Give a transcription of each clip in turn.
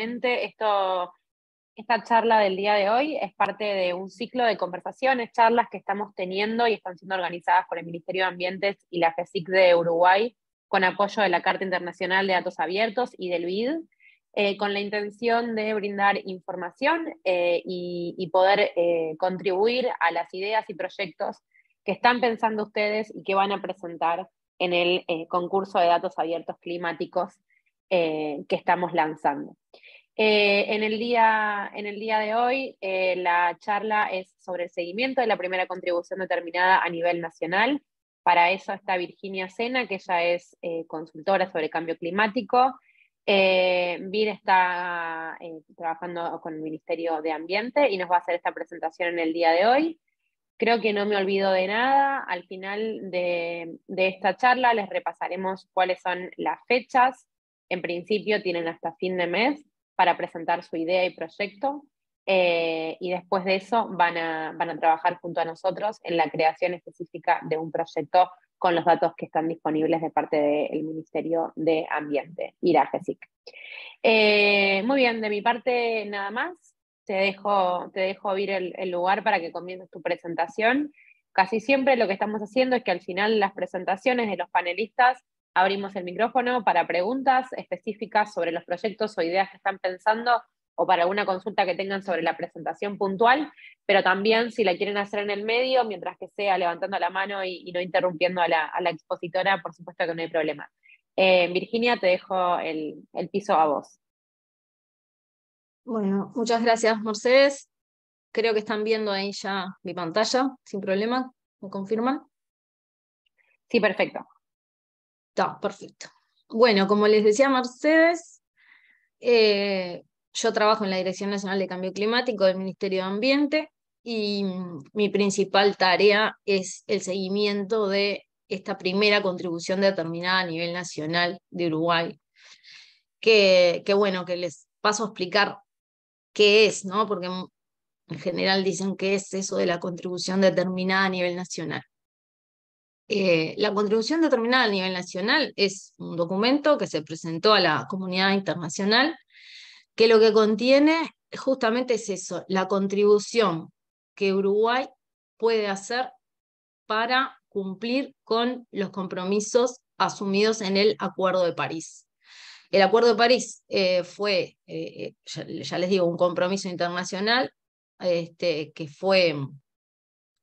esto, esta charla del día de hoy es parte de un ciclo de conversaciones, charlas que estamos teniendo y están siendo organizadas por el Ministerio de Ambientes y la FESIC de Uruguay, con apoyo de la Carta Internacional de Datos Abiertos y del BID, eh, con la intención de brindar información eh, y, poder eh, contribuir a las ideas y proyectos que están pensando ustedes y que van a presentar en el concurso de datos abiertos climáticos eh, que estamos lanzando. Eh, en, el día, en, el día, de hoy, eh, la charla es sobre el seguimiento de la primera contribución determinada a nivel nacional. Para eso está Virginia Sena, que ella es consultora sobre cambio climático. Vir está trabajando con el Ministerio de Ambiente y nos va a hacer esta presentación en el día de hoy. Creo que no me olvido de nada. Al final de, de esta charla les repasaremos cuáles son las fechas en principio tienen hasta fin de mes para presentar su idea y proyecto eh, y después de eso van a, van a trabajar junto a nosotros en la creación específica de un proyecto con los datos que están disponibles de parte del Ministerio de Ambiente, IRAGESIC. Eh, muy bien, de mi parte nada más. Te dejo, te dejo abrir el, el, lugar para que comiences tu presentación. Casi siempre lo que estamos haciendo es que al final las presentaciones de los panelistas abrimos el micrófono para preguntas específicas sobre los proyectos o ideas que están pensando o para alguna consulta que tengan sobre la presentación puntual, pero también si la quieren hacer en el medio, mientras que sea levantando la mano y, no interrumpiendo a la, expositora, por supuesto que no hay problema. Eh, Virginia, te dejo el, el piso a vos. Bueno, muchas gracias, Mercedes. Creo que están viendo ahí ya mi pantalla, sin problema. ¿Me confirman? Sí, perfecto perfecto. Bueno, como les decía Mercedes, eh, yo trabajo en la Dirección Nacional de Cambio Climático del Ministerio de Ambiente y mi principal tarea es el seguimiento de esta primera contribución determinada a nivel nacional de Uruguay. Que, bueno, que les paso a explicar qué es, ¿no? Porque en general dicen que es eso de la contribución determinada a nivel nacional. Eh, la contribución determinada a nivel nacional es un documento que se presentó a la comunidad internacional, que lo que contiene justamente es eso, la contribución que Uruguay puede hacer para cumplir con los compromisos asumidos en el Acuerdo de París. El Acuerdo de París eh, fue, eh, ya, les digo, un compromiso internacional este, que fue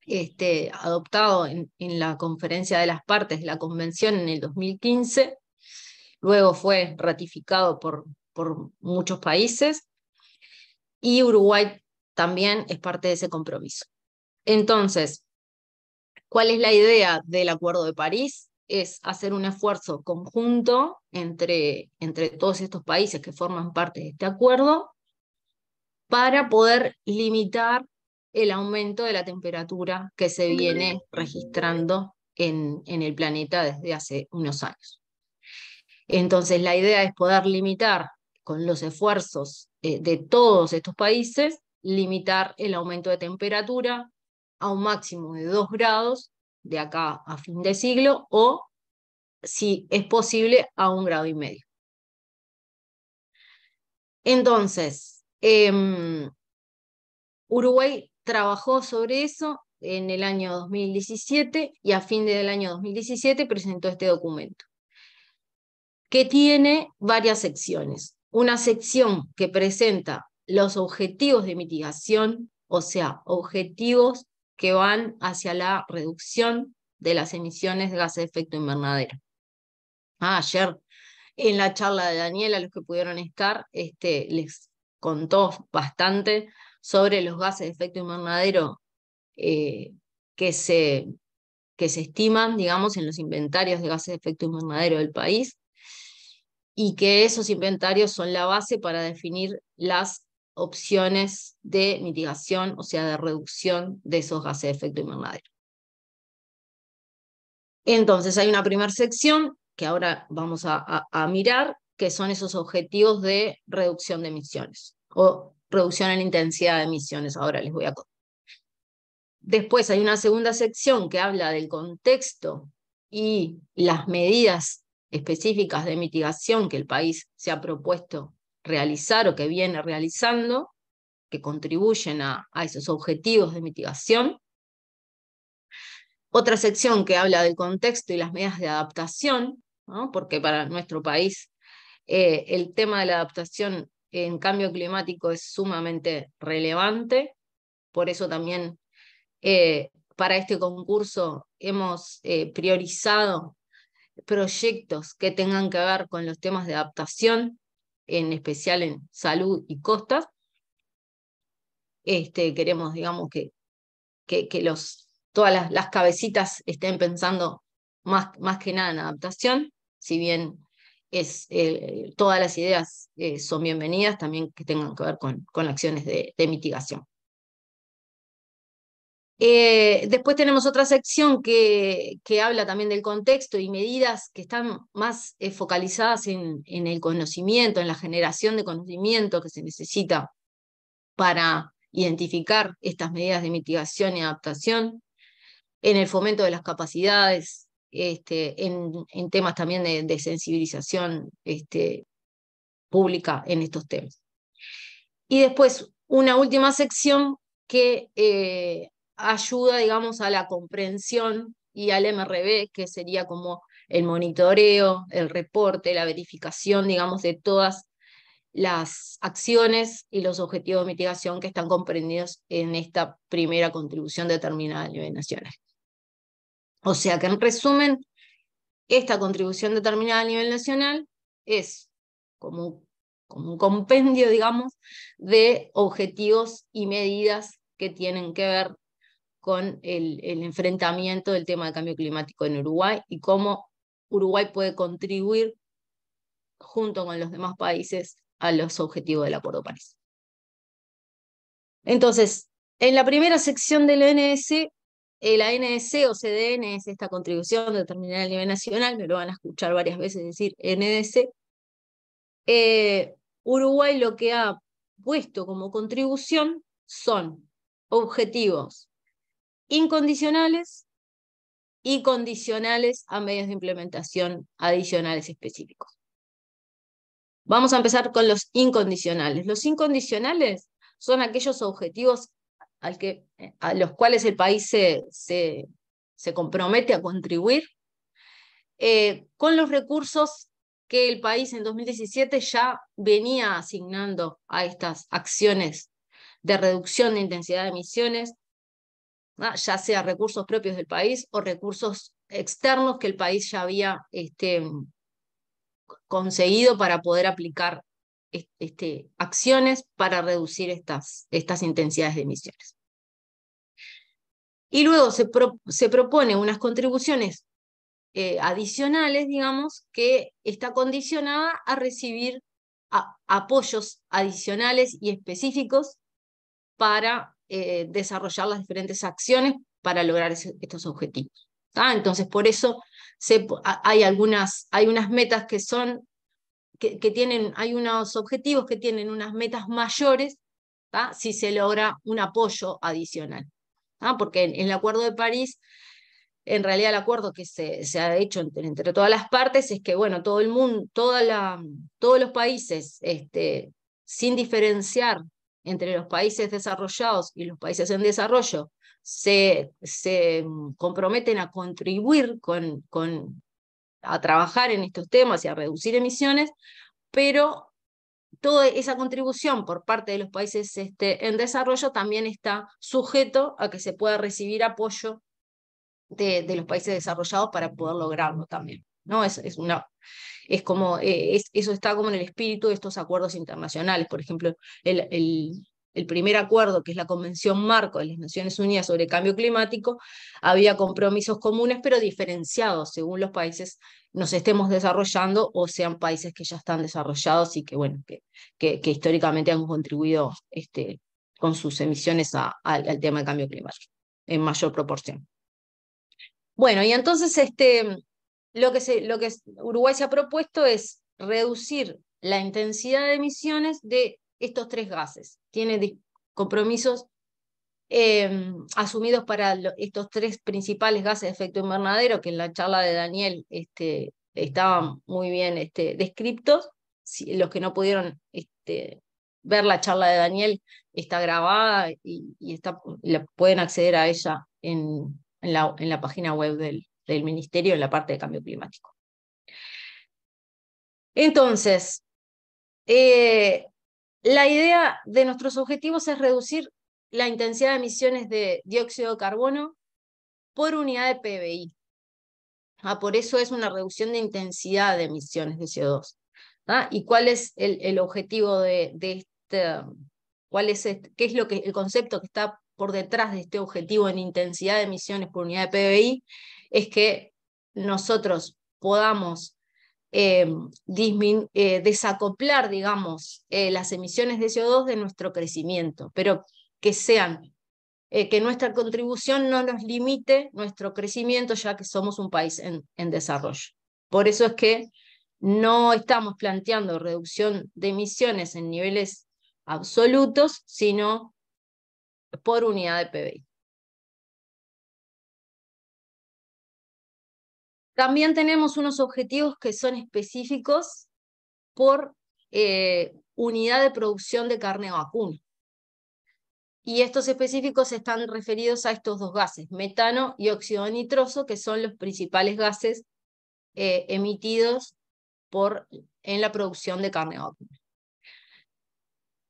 este, adoptado en, la conferencia de las partes de la convención en el 2015, luego fue ratificado por, por muchos países y Uruguay también es parte de ese compromiso. Entonces, ¿cuál es la idea del Acuerdo de París? Es hacer un esfuerzo conjunto entre, entre todos estos países que forman parte de este acuerdo para poder limitar el aumento de la temperatura que se viene registrando en, el planeta desde hace unos años. Entonces, la idea es poder limitar con los esfuerzos eh, de todos estos países, limitar el aumento de temperatura a un máximo de 2 grados de acá a fin de siglo o, si es posible, a un grado y medio. Entonces, em, Uruguay trabajó sobre eso en el año 2017 y a fin del año 2017 presentó este documento, que tiene varias secciones. Una sección que presenta los objetivos de mitigación, o sea, objetivos que van hacia la reducción de las emisiones de gases de efecto invernadero. Ah, ayer en la charla de Daniela, los que pudieron estar, este, les contó bastante sobre los gases de efecto invernadero eh, que, se, que se estiman, digamos, en los inventarios de gases de efecto invernadero del país, y que esos inventarios son la base para definir las opciones de mitigación, o sea, de reducción de esos gases de efecto invernadero. Entonces, hay una primera sección que ahora vamos a, mirar, que son esos objetivos de reducción de emisiones, o reducción en intensidad de emisiones. Ahora les voy a Después hay una segunda sección que habla del contexto y las medidas específicas de mitigación que el país se ha propuesto realizar o que viene realizando, que contribuyen a, esos objetivos de mitigación. Otra sección que habla del contexto y las medidas de adaptación, porque para nuestro país eh, el tema de la adaptación en cambio climático es sumamente relevante. Por eso también eh, para este concurso hemos eh, priorizado proyectos que tengan que ver con los temas de adaptación, en especial en salud y costas. Este, queremos, digamos, que, que, los, todas las, cabecitas estén pensando más, más que nada en adaptación, si bien eh, todas las ideas eh, son bienvenidas, también que tengan que ver con, acciones de, mitigación. Eh, después tenemos otra sección que, habla también del contexto y medidas que están más focalizadas en, en el conocimiento, en la generación de conocimiento que se necesita para identificar estas medidas de mitigación y adaptación, en el fomento de las capacidades este, en, temas también de, sensibilización este, pública en estos temas. Y después, una última sección que eh, ayuda, digamos, a la comprensión y al MRB, que sería como el monitoreo, el reporte, la verificación, digamos, de todas las acciones y los objetivos de mitigación que están comprendidos en esta primera contribución determinada a nivel nacional. O sea que en resumen, esta contribución determinada a nivel nacional es como, un compendio, digamos, de objetivos y medidas que tienen que ver con el, enfrentamiento del tema del cambio climático en Uruguay y cómo Uruguay puede contribuir junto con los demás países a los objetivos del Acuerdo de París. Entonces, en la primera sección del ONS... El ANS o CDN es esta contribución determinada a nivel nacional, me lo van a escuchar varias veces decir NDC. Eh, Uruguay lo que ha puesto como contribución son objetivos incondicionales y condicionales a medios de implementación adicionales específicos. Vamos a empezar con los incondicionales. Los incondicionales son aquellos objetivos al que, a los cuales el país se, compromete a contribuir, eh, con los recursos que el país en 2017 ya venía asignando a estas acciones de reducción de intensidad de emisiones, ya sea recursos propios del país o recursos externos que el país ya había este, conseguido para poder aplicar este, acciones para reducir estas, estas intensidades de emisiones. Y luego se, propone unas contribuciones eh, adicionales, digamos, que está condicionada a recibir apoyos adicionales y específicos para eh, desarrollar las diferentes acciones para lograr estos objetivos. Entonces, por eso hay algunas hay unas metas que son que, tienen, hay unos objetivos que tienen unas metas mayores si se logra un apoyo adicional. Porque en, el Acuerdo de París, en realidad el acuerdo que se, se ha hecho entre, todas las partes es que bueno, todo el mundo, toda todos los países, este, sin diferenciar entre los países desarrollados y los países en desarrollo, se, se mm, comprometen a contribuir con, con a trabajar en estos temas y a reducir emisiones, pero toda esa contribución por parte de los países este, en desarrollo también está sujeto a que se pueda recibir apoyo de, los países desarrollados para poder lograrlo también. ¿no? Es, es una, es como, eh, eso está como en el espíritu de estos acuerdos internacionales. Por ejemplo, el, el primer acuerdo, que es la Convención Marco de las Naciones Unidas sobre el Cambio Climático, había compromisos comunes, pero diferenciados según los países nos estemos desarrollando o sean países que ya están desarrollados y que, bueno, que, históricamente han contribuido este, con sus emisiones al tema del cambio climático en mayor proporción. Bueno, y entonces este, lo, que lo que Uruguay se ha propuesto es reducir la intensidad de emisiones de estos tres gases, tiene compromisos eh, asumidos para estos tres principales gases de efecto invernadero, que en la charla de Daniel este, estaban muy bien este, descriptos. los que no pudieron este, ver la charla de Daniel está grabada y, está, pueden acceder a ella en, la, página web del, Ministerio en la parte de cambio climático. Entonces, eh, la idea de nuestros objetivos es reducir la intensidad de emisiones de dióxido de carbono por unidad de PBI. Ah, por eso es una reducción de intensidad de emisiones de CO2. ¿Y cuál es el, objetivo de, este, cuál es este, qué es lo que, el concepto que está por detrás de este objetivo en intensidad de emisiones por unidad de PBI? Es que nosotros podamos eh, eh, desacoplar, digamos, eh, las emisiones de CO2 de nuestro crecimiento, pero que sean, que nuestra contribución no nos limite nuestro crecimiento, ya que somos un país en, en desarrollo. Por eso es que no estamos planteando reducción de emisiones en niveles absolutos, sino por unidad de PBI. También tenemos unos objetivos que son específicos por eh, unidad de producción de carne vacuna. Y estos específicos están referidos a estos dos gases, metano y óxido nitroso, que son los principales gases eh, emitidos por, en la producción de carne vacuna.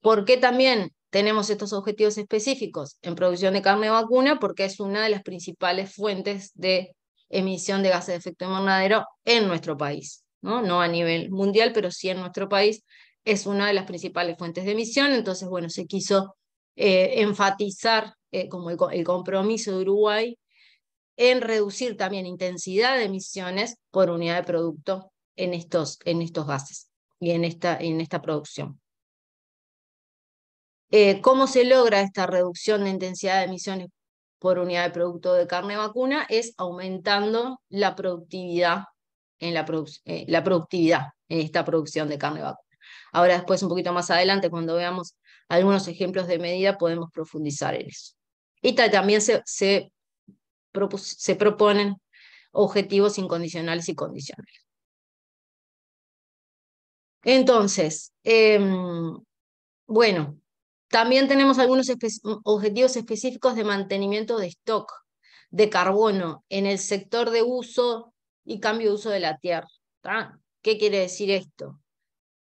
¿Por qué también tenemos estos objetivos específicos en producción de carne vacuna? Porque es una de las principales fuentes de emisión de gases de efecto invernadero en nuestro país, ¿no? a nivel mundial, pero sí en nuestro país, es una de las principales fuentes de emisión, entonces, bueno, se quiso eh, enfatizar eh, como el, compromiso de Uruguay en reducir también intensidad de emisiones por unidad de producto en estos, en estos gases y en esta, en esta producción. Eh, ¿Cómo se logra esta reducción de intensidad de emisiones por unidad de producto de carne vacuna es aumentando la productividad en eh, la, productividad en esta producción de carne vacuna. Ahora después, un poquito más adelante, cuando veamos algunos ejemplos de medida, podemos profundizar en eso. Y también se, se, proponen objetivos incondicionales y condicionales. Entonces, em, bueno, también tenemos algunos objetivos específicos de mantenimiento de stock de carbono en el sector de uso y cambio de uso de la tierra. ¿Qué quiere decir esto?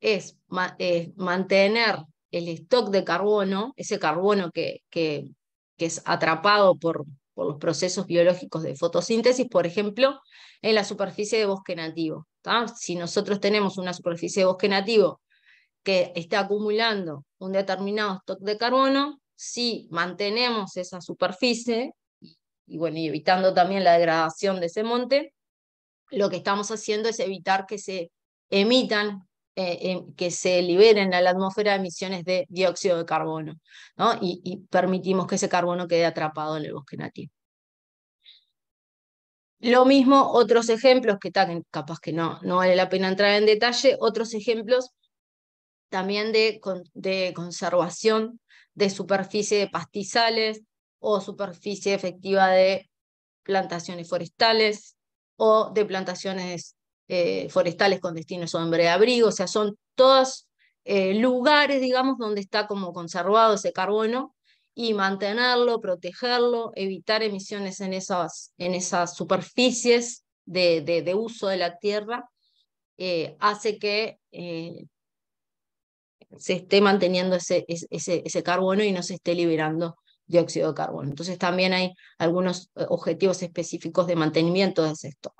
Es mantener el stock de carbono, ese carbono que, es atrapado por, los procesos biológicos de fotosíntesis, por ejemplo, en la superficie de bosque nativo. Si nosotros tenemos una superficie de bosque nativo que esté acumulando un determinado stock de carbono, si mantenemos esa superficie, y bueno, evitando también la degradación de ese monte, lo que estamos haciendo es evitar que se emitan, eh, que se liberen a la atmósfera emisiones de dióxido de carbono, ¿no? y, permitimos que ese carbono quede atrapado en el bosque nativo. Lo mismo, otros ejemplos que capaz que no, no vale la pena entrar en detalle, otros ejemplos también de, de conservación de superficie de pastizales o superficie efectiva de plantaciones forestales o de plantaciones eh, forestales con destino de abrigo, o sea, son todos eh, lugares, digamos, donde está como conservado ese carbono y mantenerlo, protegerlo, evitar emisiones en esas, en esas superficies de, de, uso de la tierra, eh, hace que se esté manteniendo ese, ese, carbono y no se esté liberando dióxido de carbono. Entonces también hay algunos eh, objetivos específicos de mantenimiento de ese stock.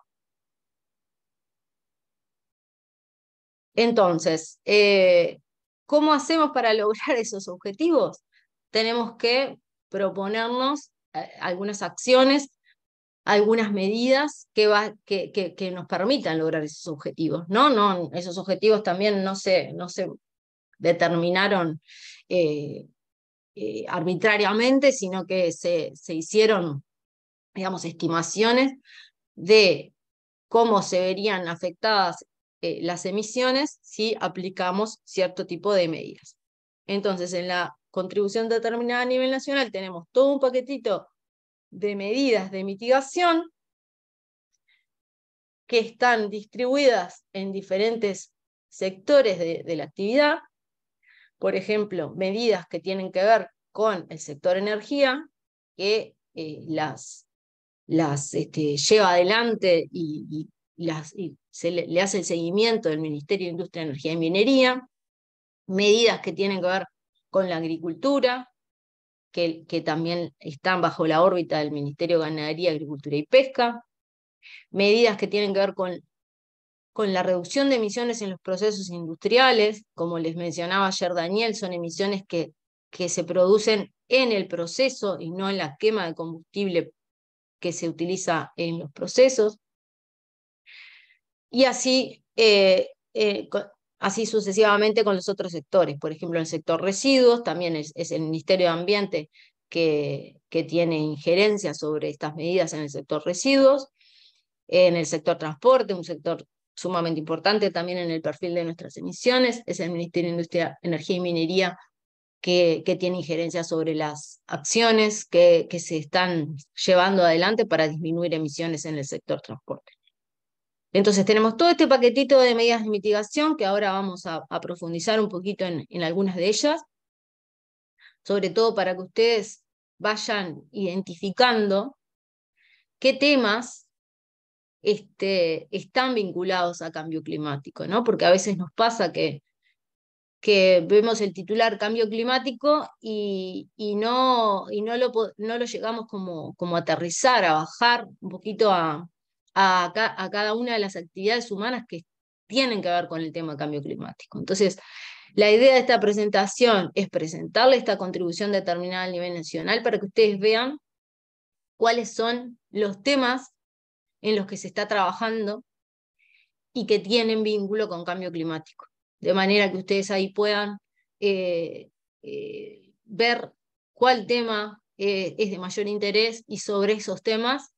Entonces, eh, ¿cómo hacemos para lograr esos objetivos? Tenemos que proponernos eh, algunas acciones, algunas medidas que, que, que, nos permitan lograr esos objetivos. ¿no? No, esos objetivos también no no se determinaron eh, eh, arbitrariamente, sino que se, hicieron, digamos, estimaciones de cómo se verían afectadas eh, las emisiones si aplicamos cierto tipo de medidas. Entonces, en la contribución determinada a nivel nacional tenemos todo un paquetito de medidas de mitigación que están distribuidas en diferentes sectores de la actividad por ejemplo, medidas que tienen que ver con el sector energía, que eh, las, las este, lleva adelante y, las, se le, hace el seguimiento del Ministerio de Industria, Energía y Minería, medidas que tienen que ver con la agricultura, que, que también están bajo la órbita del Ministerio de Ganadería, Agricultura y Pesca, medidas que tienen que ver con con la reducción de emisiones en los procesos industriales, como les mencionaba ayer Daniel, son emisiones que, que se producen en el proceso y no en la quema de combustible que se utiliza en los procesos. Y así, eh, eh, así sucesivamente con los otros sectores, por ejemplo, el sector residuos, también es, es el Ministerio de Ambiente que, que, tiene injerencia sobre estas medidas en el sector residuos, en el sector transporte, un sector sumamente importante también en el perfil de nuestras emisiones, es el Ministerio de Industria, Energía y Minería que, tiene injerencia sobre las acciones que, se están llevando adelante para disminuir emisiones en el sector transporte. Entonces tenemos todo este paquetito de medidas de mitigación que ahora vamos a, profundizar un poquito en, en, algunas de ellas, sobre todo para que ustedes vayan identificando qué temas este, están vinculados a cambio climático, ¿no? Porque a veces nos pasa que, vemos el titular cambio climático y, no, y no, lo, no lo llegamos como, como a aterrizar, a bajar un poquito a, a, a cada una de las actividades humanas que tienen que ver con el tema de cambio climático. Entonces, la idea de esta presentación es presentarle esta contribución determinada a nivel nacional para que ustedes vean cuáles son los temas en los que se está trabajando y que tienen vínculo con cambio climático. De manera que ustedes ahí puedan eh, eh, ver cuál tema eh, es de mayor interés y sobre esos temas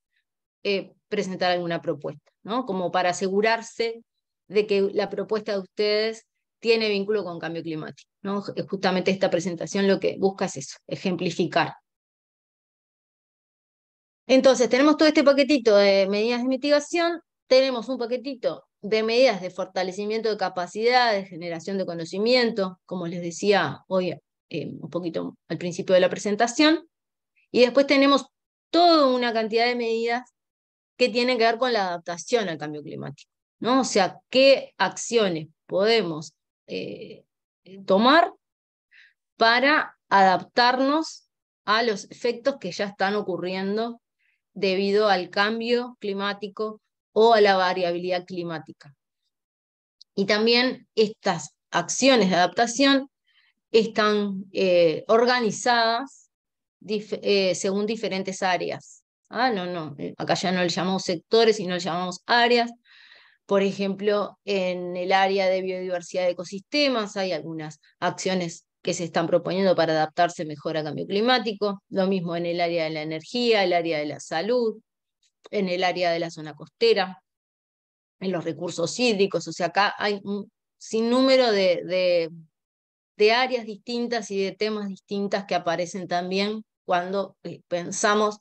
presentar alguna propuesta, ¿no? como para asegurarse de que la propuesta de ustedes tiene vínculo con cambio climático. ¿no? Justamente esta presentación lo que busca es eso, ejemplificar entonces, tenemos todo este paquetito de medidas de mitigación, tenemos un paquetito de medidas de fortalecimiento de capacidades, generación de conocimiento, como les decía hoy eh, un poquito al principio de la presentación, y después tenemos toda una cantidad de medidas que tienen que ver con la adaptación al cambio climático, ¿no? O sea, qué acciones podemos eh, tomar para adaptarnos a los efectos que ya están ocurriendo debido al cambio climático o a la variabilidad climática. Y también estas acciones de adaptación están eh, organizadas eh, según diferentes áreas. Ah, no, no, acá ya no le llamamos sectores, sino le llamamos áreas. Por ejemplo, en el área de biodiversidad de ecosistemas hay algunas acciones que se están proponiendo para adaptarse mejor al cambio climático, lo mismo en el área de la energía, el área de la salud, en el área de la zona costera, en los recursos hídricos, o sea, acá hay un sinnúmero de, de áreas distintas y de temas distintas que aparecen también cuando eh, pensamos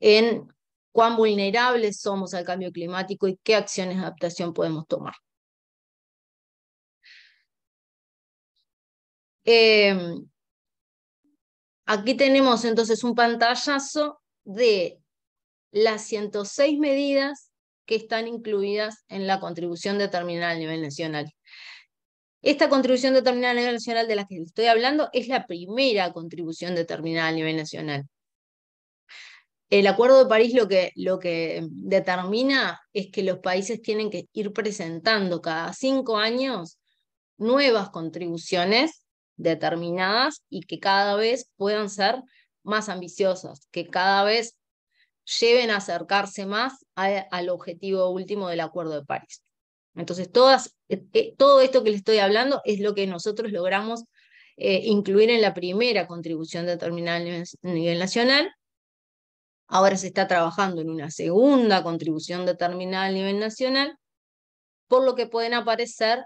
en cuán vulnerables somos al cambio climático y qué acciones de adaptación podemos tomar. Em, aquí tenemos entonces un pantallazo de las 106 medidas que están incluidas en la contribución determinada a nivel nacional. Esta contribución determinada a nivel nacional de la que estoy hablando es la primera contribución determinada a nivel nacional. El Acuerdo de París lo que, lo que determina es que los países tienen que ir presentando cada cinco años nuevas contribuciones determinadas y que cada vez puedan ser más ambiciosas, que cada vez lleven a acercarse más al objetivo último del Acuerdo de París. Entonces, todas, eh, eh, todo esto que les estoy hablando es lo que nosotros logramos eh, incluir en la primera contribución determinada a nivel nacional. Ahora se está trabajando en una segunda contribución determinada a nivel nacional, por lo que pueden aparecer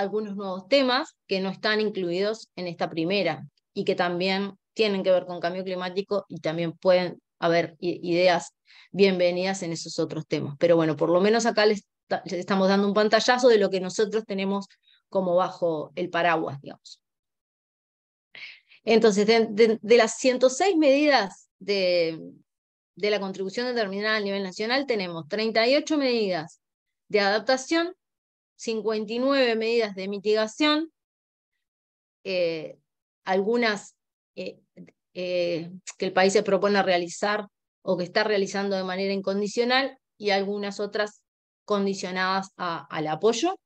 algunos nuevos temas que no están incluidos en esta primera y que también tienen que ver con cambio climático y también pueden haber ideas bienvenidas en esos otros temas. Pero bueno, por lo menos acá les, estamos dando un pantallazo de lo que nosotros tenemos como bajo el paraguas, digamos. Entonces, de, las 106 medidas de, de la contribución determinada a nivel nacional, tenemos 38 medidas de adaptación 59 medidas de mitigación, eh, algunas eh, eh, que el país se propone realizar o que está realizando de manera incondicional y algunas otras condicionadas al apoyo.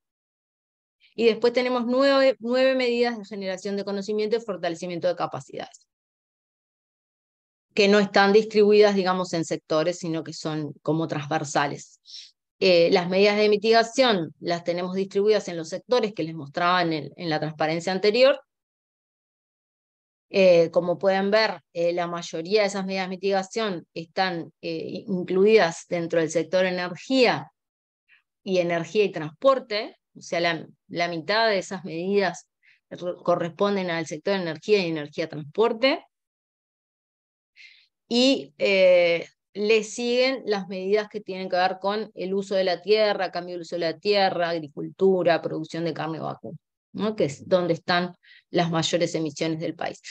Y después tenemos nueve, nueve medidas de generación de conocimiento y fortalecimiento de capacidades, que no están distribuidas, digamos, en sectores, sino que son como transversales. Eh, las medidas de mitigación las tenemos distribuidas en los sectores que les mostraba en, la transparencia anterior. Eh, como pueden ver, eh, la mayoría de esas medidas de mitigación están incluidas dentro del sector energía y energía y transporte, o sea, la, mitad de esas medidas corresponden al sector energía y energía-transporte. Y le siguen las medidas que tienen que ver con el uso de la tierra, cambio del uso de la tierra, agricultura, producción de carne vacuna, ¿no? que es donde están las mayores emisiones del país.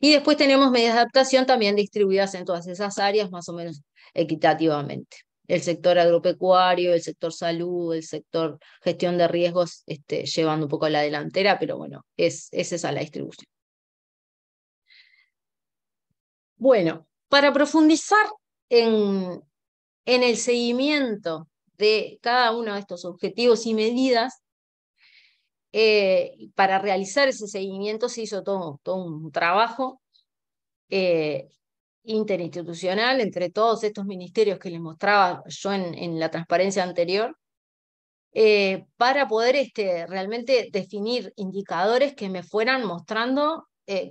Y después tenemos medidas de adaptación también distribuidas en todas esas áreas, más o menos equitativamente. El sector agropecuario, el sector salud, el sector gestión de riesgos, este, llevando un poco a la delantera, pero bueno, es, es esa la distribución. Bueno, para profundizar en, el seguimiento de cada uno de estos objetivos y medidas, eh, para realizar ese seguimiento se hizo todo, un trabajo eh, interinstitucional entre todos estos ministerios que les mostraba yo en, la transparencia anterior, eh, para poder este, realmente definir indicadores que me fueran mostrando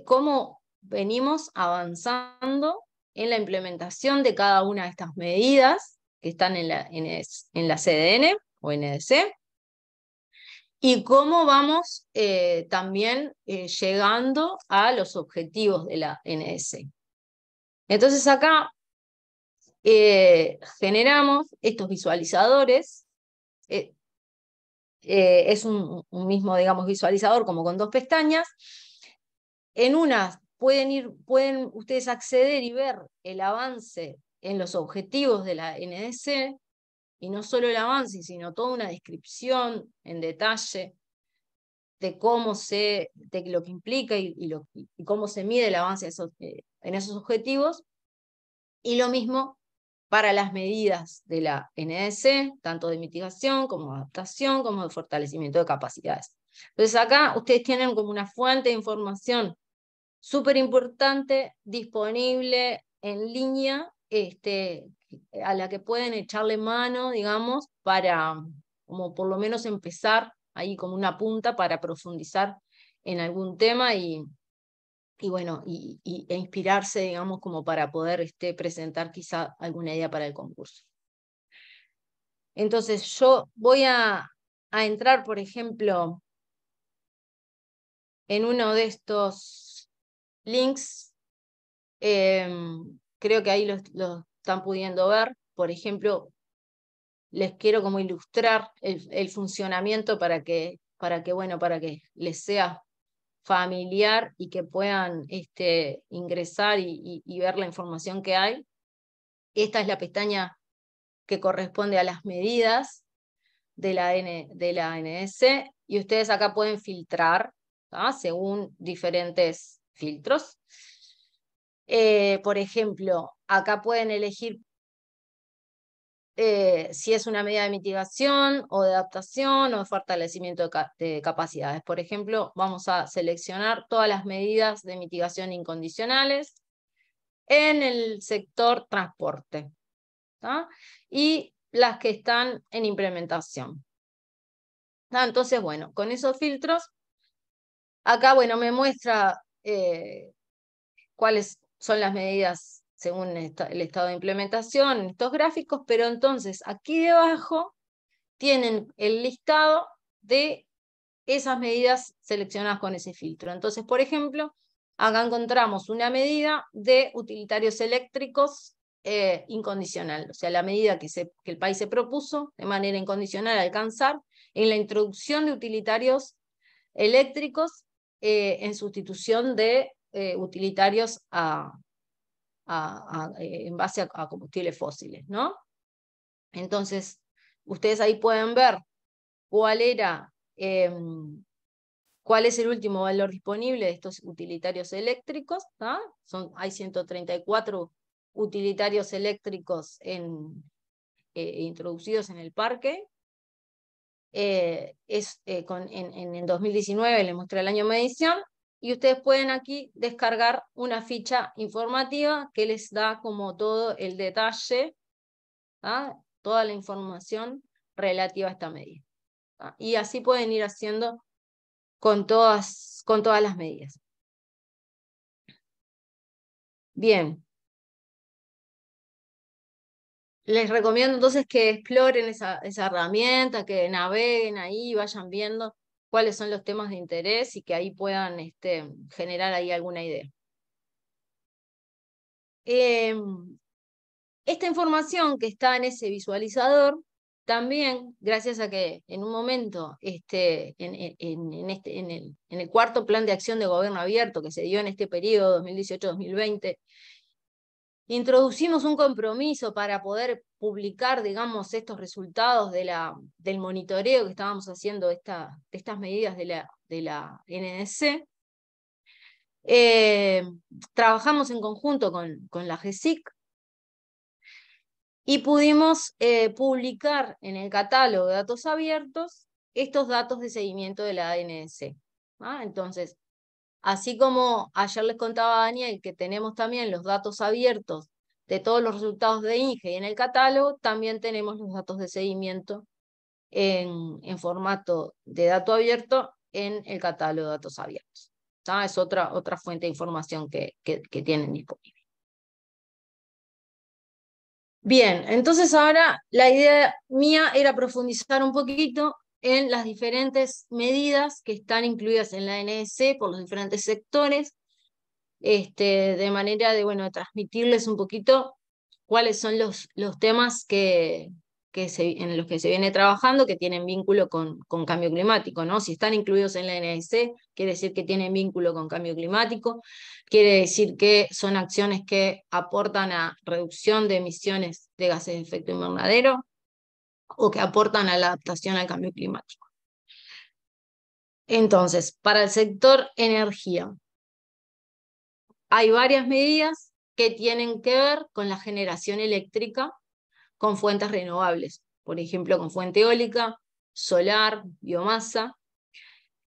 cómo venimos avanzando en la implementación de cada una de estas medidas que están en la, en, la CDN o NDC, y cómo vamos eh, también eh, llegando a los objetivos de la NDC. Entonces acá eh, generamos estos visualizadores, es un, un mismo, digamos, visualizador como con dos pestañas, en unas pueden ir, pueden ustedes acceder y ver el avance en los objetivos de la NDC, y no solo el avance, sino toda una descripción en detalle de cómo se, de lo que implica y, cómo se mide el avance eh, en esos objetivos. Y lo mismo para las medidas de la NDC, tanto de mitigación como de adaptación, como de fortalecimiento de capacidades. Entonces acá ustedes tienen como una fuente de información súper importante, disponible en línea, este, a la que pueden echarle mano, digamos, para, como por lo menos empezar ahí como una punta para profundizar en algún tema y, bueno, e inspirarse, digamos, como para poder este, presentar quizá alguna idea para el concurso. Entonces, yo voy a, a entrar, por ejemplo, en uno de estos links, em, creo que ahí lo están pudiendo ver. Por ejemplo, les quiero como ilustrar el, funcionamiento para que, para que, bueno, para que les sea familiar y que puedan este, ingresar y, ver la información que hay. Esta es la pestaña que corresponde a las medidas de la, de la ANS y ustedes acá pueden filtrar según diferentes filtros. Eh, por ejemplo, acá pueden elegir eh, si es una medida de mitigación o de adaptación o de fortalecimiento de, capacidades. Por ejemplo, vamos a seleccionar todas las medidas de mitigación incondicionales en el sector transporte y las que están en implementación. Ah, entonces, bueno, con esos filtros, acá, bueno, me muestra eh, cuáles son las medidas según el estado de implementación, estos gráficos, pero entonces aquí debajo tienen el listado de esas medidas seleccionadas con ese filtro. Entonces, por ejemplo, acá encontramos una medida de utilitarios eléctricos eh, incondicional, o sea, la medida que el país se propuso de manera incondicional alcanzar en la introducción de utilitarios eléctricos eh, en sustitución de eh, utilitarios eh, en base a, combustibles fósiles, ¿no? Entonces, ustedes ahí pueden ver cuál era, em, cuál es el último valor disponible de estos utilitarios eléctricos, Son, hay 134 utilitarios eléctricos introducidos en el parque, eh, es, eh, en, en, el 2019 le mostré el año de medición, y ustedes pueden aquí descargar una ficha informativa que les da como todo el detalle, ¿ah? toda la información relativa a esta medida. ¿ah? Y así pueden ir haciendo con todas, con todas las medidas. Bien, les recomiendo entonces que exploren esa, herramienta, que naveguen ahí, vayan viendo cuáles son los temas de interés y que ahí puedan este, generar ahí alguna idea. Em, esta información que está en ese visualizador, también gracias a que en un momento, este, este, en, el, en el cuarto plan de acción de gobierno abierto que se dio en este periodo 2018-2020, Introducimos un compromiso para poder publicar, digamos, estos resultados del monitoreo que estábamos haciendo de estas medidas de la, de NDC. Eh, trabajamos en conjunto con, la GESIC y pudimos eh, publicar en el catálogo de datos abiertos estos datos de seguimiento de la ANS. ¿ah? Entonces, Así como ayer les contaba a Daniel que tenemos también los datos abiertos de todos los resultados de INGE y en el catálogo, también tenemos los datos de seguimiento en, en formato de dato abierto en el catálogo de datos abiertos. Ah, es otra, otra fuente de información que, que tienen disponible. Bien, entonces ahora la idea mía era profundizar un poquito en las diferentes medidas que están incluidas en la NSC por los diferentes sectores, este, de manera de bueno, transmitirles un poquito cuáles son los, los temas que, que se, en los que se viene trabajando que tienen vínculo con, con, cambio climático, ¿no? Si están incluidos en la NSC, quiere decir que tienen vínculo con cambio climático, quiere decir que son acciones que aportan a reducción de emisiones de gases de efecto invernadero, o que aportan a la adaptación al cambio climático. Entonces, para el sector energía, hay varias medidas que tienen que ver con la generación eléctrica con fuentes renovables, por ejemplo, con fuente eólica, solar, biomasa,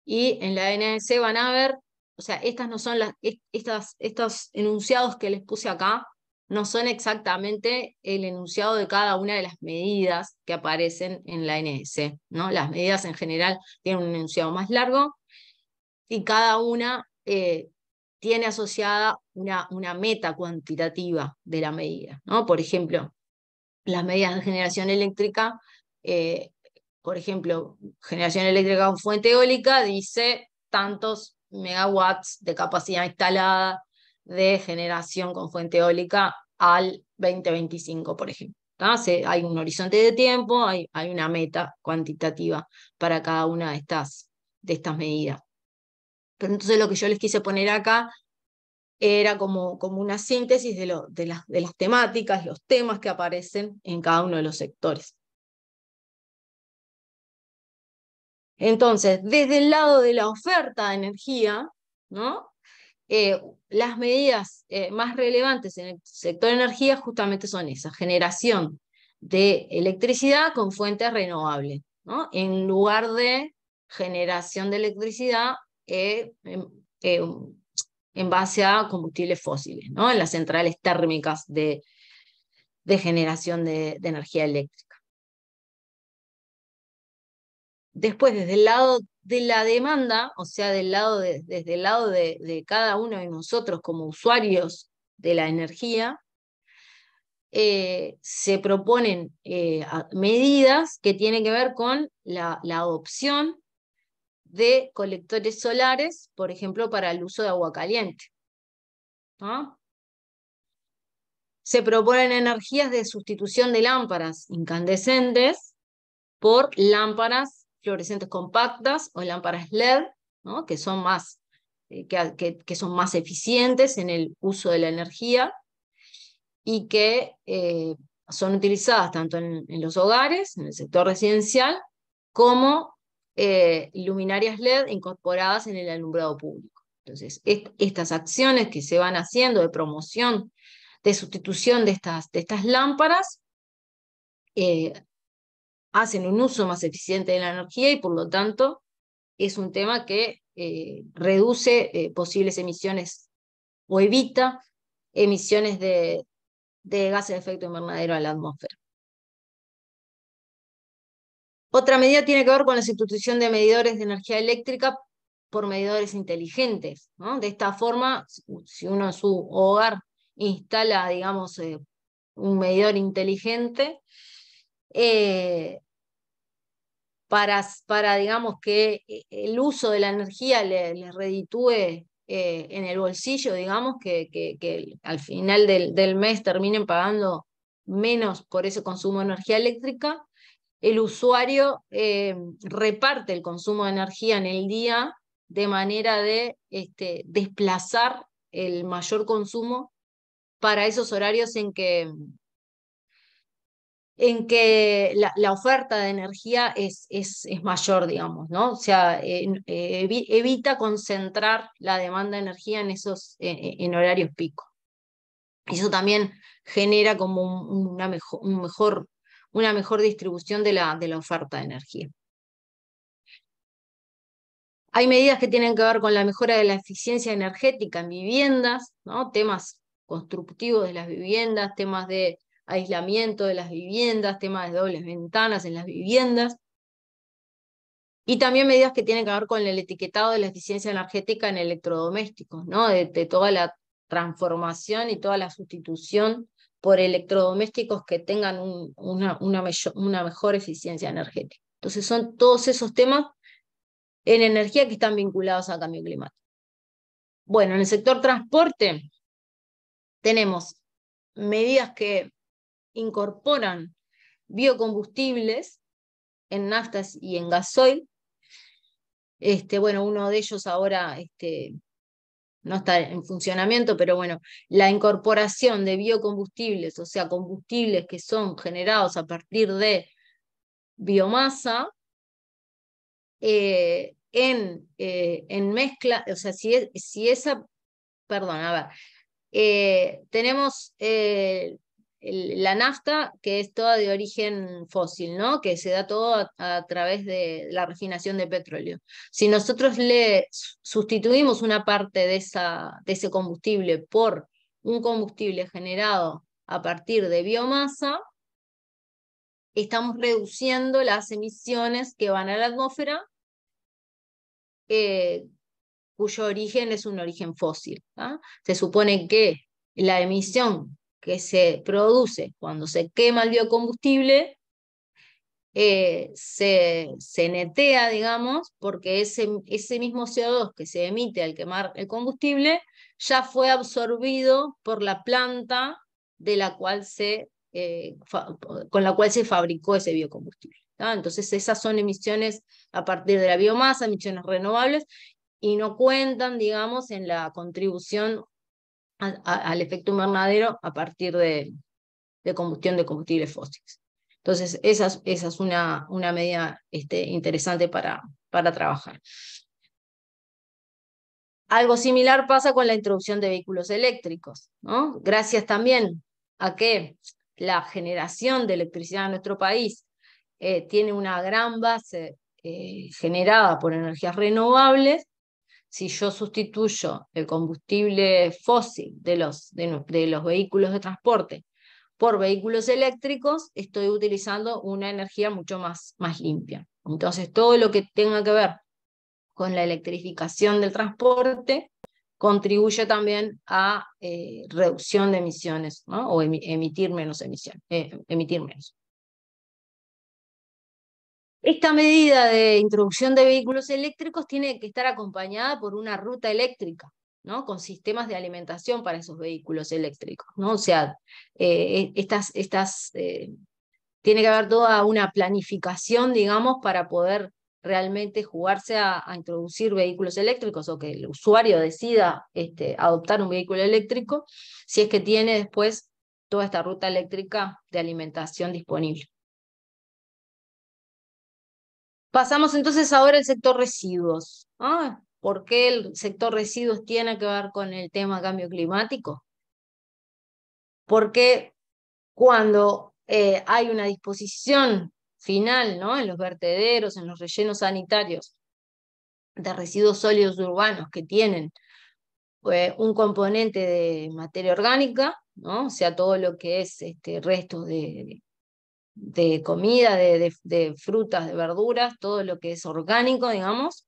y en la NDC van a ver, o sea, estas no son las, estos enunciados que les puse acá, no son exactamente el enunciado de cada una de las medidas que aparecen en la NS. ¿no? Las medidas en general tienen un enunciado más largo y cada una eh, tiene asociada una, una, meta cuantitativa de la medida. ¿no? Por ejemplo, las medidas de generación eléctrica, eh, por ejemplo, generación eléctrica con fuente eólica dice tantos megawatts de capacidad instalada, de generación con fuente eólica al 2025, por ejemplo. hay un horizonte de tiempo, hay, una meta cuantitativa para cada una de estas, de estas medidas. Pero entonces lo que yo les quise poner acá era como, como una síntesis de, las, de las temáticas, los temas que aparecen en cada uno de los sectores. Entonces, desde el lado de la oferta de energía, ¿no? Eh, las medidas eh, más relevantes en el sector energía justamente son esas, generación de electricidad con fuentes renovables, ¿no? en lugar de generación de electricidad eh, en base a combustibles fósiles, ¿no? en las centrales térmicas de, generación de energía eléctrica. Después, desde el lado de la demanda, o sea, del lado desde el lado de, cada uno de nosotros como usuarios de la energía, eh, se proponen eh, medidas que tienen que ver con la, adopción de colectores solares, por ejemplo, para el uso de agua caliente. Se proponen energías de sustitución de lámparas incandescentes por lámparas fluorescentes compactas o lámparas LED, ¿no? que, son más, eh, que, son más eficientes en el uso de la energía y que eh, son utilizadas tanto en, los hogares, en el sector residencial, como eh, luminarias LED incorporadas en el alumbrado público. Entonces, estas acciones que se van haciendo de promoción, de sustitución de estas, de estas lámparas, hacen un uso más eficiente de la energía y por lo tanto es un tema que eh, reduce eh, posibles emisiones o evita emisiones de, gases de efecto invernadero a la atmósfera. Otra medida tiene que ver con la sustitución de medidores de energía eléctrica por medidores inteligentes. De esta forma, si uno en su hogar instala, digamos, eh, un medidor inteligente, para, digamos, que eh, el uso de la energía les le reditúe eh, en el bolsillo, digamos, que, al final del, mes terminen pagando menos por ese consumo de energía eléctrica, el usuario eh, reparte el consumo de energía en el día de manera de este, desplazar el mayor consumo para esos horarios en que, en que la, oferta de energía es, es, mayor, digamos, ¿no? O sea, eh, evita concentrar la demanda de energía en, esos, eh, en, horarios pico. Eso también genera como una, mejor, mejor, una mejor distribución de la, de la oferta de energía. Hay medidas que tienen que ver con la mejora de la eficiencia energética en viviendas, ¿no? temas constructivos de las viviendas, temas de aislamiento de las viviendas, temas de dobles ventanas en las viviendas. Y también medidas que tienen que ver con el etiquetado de la eficiencia energética en electrodomésticos, ¿no? de, toda la transformación y toda la sustitución por electrodomésticos que tengan una, una, mejor eficiencia energética. Entonces son todos esos temas en energía que están vinculados al cambio climático. Bueno, en el sector transporte tenemos medidas que incorporan biocombustibles en naftas y en gasoil. Este, bueno, uno de ellos ahora este, no está en funcionamiento, pero bueno, la incorporación de biocombustibles, o sea, combustibles que son generados a partir de biomasa, eh, eh, en, mezcla, o sea, si, si esa, perdón, a ver, eh, tenemos la nafta, que es toda de origen fósil, ¿no? que se da todo a, través de la refinación de petróleo. Si nosotros le sustituimos una parte de, ese combustible por un combustible generado a partir de biomasa, estamos reduciendo las emisiones que van a la atmósfera, eh, cuyo origen es un origen fósil. ¿ah? Se supone que la emisión que se produce cuando se quema el biocombustible eh, se, netea, digamos, porque ese, ese mismo CO2 que se emite al quemar el combustible ya fue absorbido por la planta de la cual se, eh, con la cual se fabricó ese biocombustible. Entonces, esas son emisiones a partir de la biomasa, emisiones renovables, y no cuentan, digamos, en la contribución al efecto invernadero a partir de, combustión de combustibles fósiles. Entonces, esa, es una, una medida este, interesante para, para trabajar. Algo similar pasa con la introducción de vehículos eléctricos, ¿no? Gracias también a que la generación de electricidad en nuestro país eh, tiene una gran base eh, generada por energías renovables, si yo sustituyo el combustible fósil de los, de, los vehículos de transporte por vehículos eléctricos, estoy utilizando una energía mucho más, más limpia. Entonces, todo lo que tenga que ver con la electrificación del transporte contribuye también a eh, reducción de emisiones o emitir menos emisiones. Eh, emitir menos. Esta medida de introducción de vehículos eléctricos tiene que estar acompañada por una ruta eléctrica, ¿no? Con sistemas de alimentación para esos vehículos eléctricos, ¿no? O sea, eh, eh, estas, estas, eh, tiene que haber toda una planificación, digamos, para poder realmente jugarse a, introducir vehículos eléctricos o que el usuario decida este, adoptar un vehículo eléctrico, si es que tiene después toda esta ruta eléctrica de alimentación disponible. Pasamos entonces ahora al sector residuos. Ah, ¿Por qué el sector residuos tiene que ver con el tema cambio climático? Porque cuando eh, hay una disposición final ¿no? en los vertederos, en los rellenos sanitarios de residuos sólidos urbanos que tienen eh, un componente de materia orgánica, ¿no? o sea, todo lo que es este, restos de, de comida, de, frutas, de verduras, todo lo que es orgánico, digamos,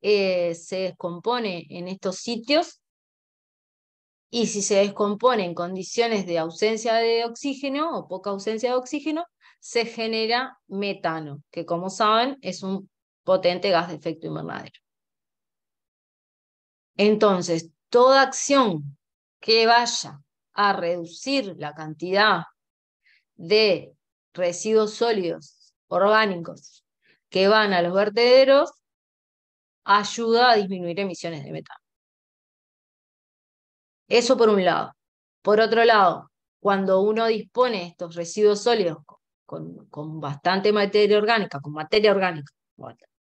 eh, se descompone en estos sitios y si se descompone en condiciones de ausencia de oxígeno o poca ausencia de oxígeno, se genera metano, que como saben es un potente gas de efecto invernadero. Entonces, toda acción que vaya a reducir la cantidad de residuos sólidos orgánicos que van a los vertederos ayuda a disminuir emisiones de metano. Eso por un lado. Por otro lado, cuando uno dispone estos residuos sólidos con, bastante materia orgánica, con materia orgánica,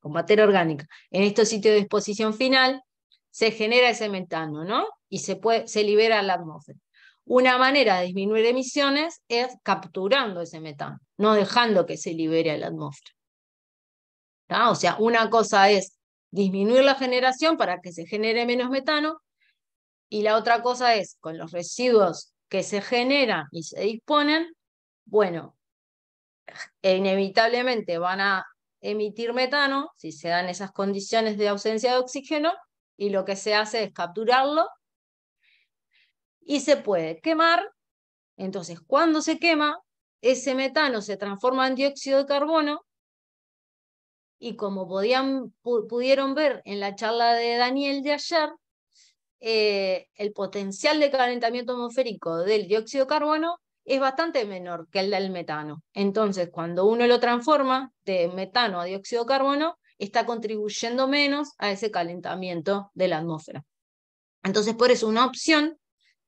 con materia orgánica, en estos sitios de exposición final, se genera ese metano, ¿no? Y se, se libera a la atmósfera. Una manera de disminuir emisiones es capturando ese metano, no dejando que se libere a la atmósfera. O sea, una cosa es disminuir la generación para que se genere menos metano y la otra cosa es con los residuos que se generan y se disponen, bueno, inevitablemente van a emitir metano si se dan esas condiciones de ausencia de oxígeno y lo que se hace es capturarlo y se puede quemar. Entonces, cuando se quema, ese metano se transforma en dióxido de carbono y como podían, pudieron ver en la charla de Daniel de ayer, eh, el potencial de calentamiento atmosférico del dióxido de carbono es bastante menor que el del metano. Entonces, cuando uno lo transforma de metano a dióxido de carbono, está contribuyendo menos a ese calentamiento de la atmósfera. Entonces, por eso una opción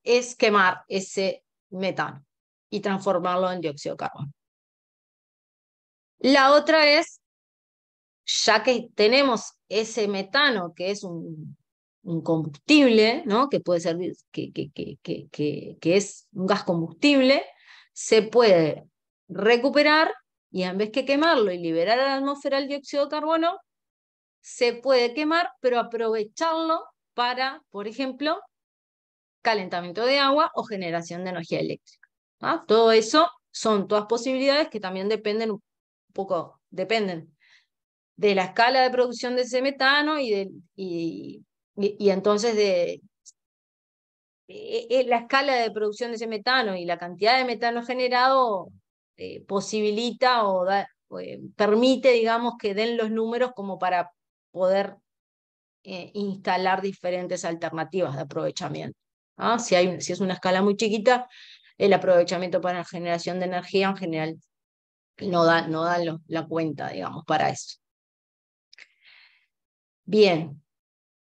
es quemar ese metano y transformarlo en dióxido de carbono. La otra es, ya que tenemos ese metano, que es un, combustible, ¿no? que puede servir, que, que, que, es un gas combustible, se puede recuperar y en vez que quemarlo y liberar a la atmósfera el dióxido de carbono, se puede quemar, pero aprovecharlo para, por ejemplo, calentamiento de agua o generación de energía eléctrica. Todo eso son todas posibilidades que también dependen un poco, dependen de la escala de producción de ese metano y, y, entonces de, eh, eh, la escala de producción de ese metano y la cantidad de metano generado eh, posibilita o, permite, digamos, que den los números como para poder instalar diferentes alternativas de aprovechamiento. Si, hay, si es una escala muy chiquita, el aprovechamiento para la generación de energía en general no da, no da la cuenta, digamos, para eso. Bien.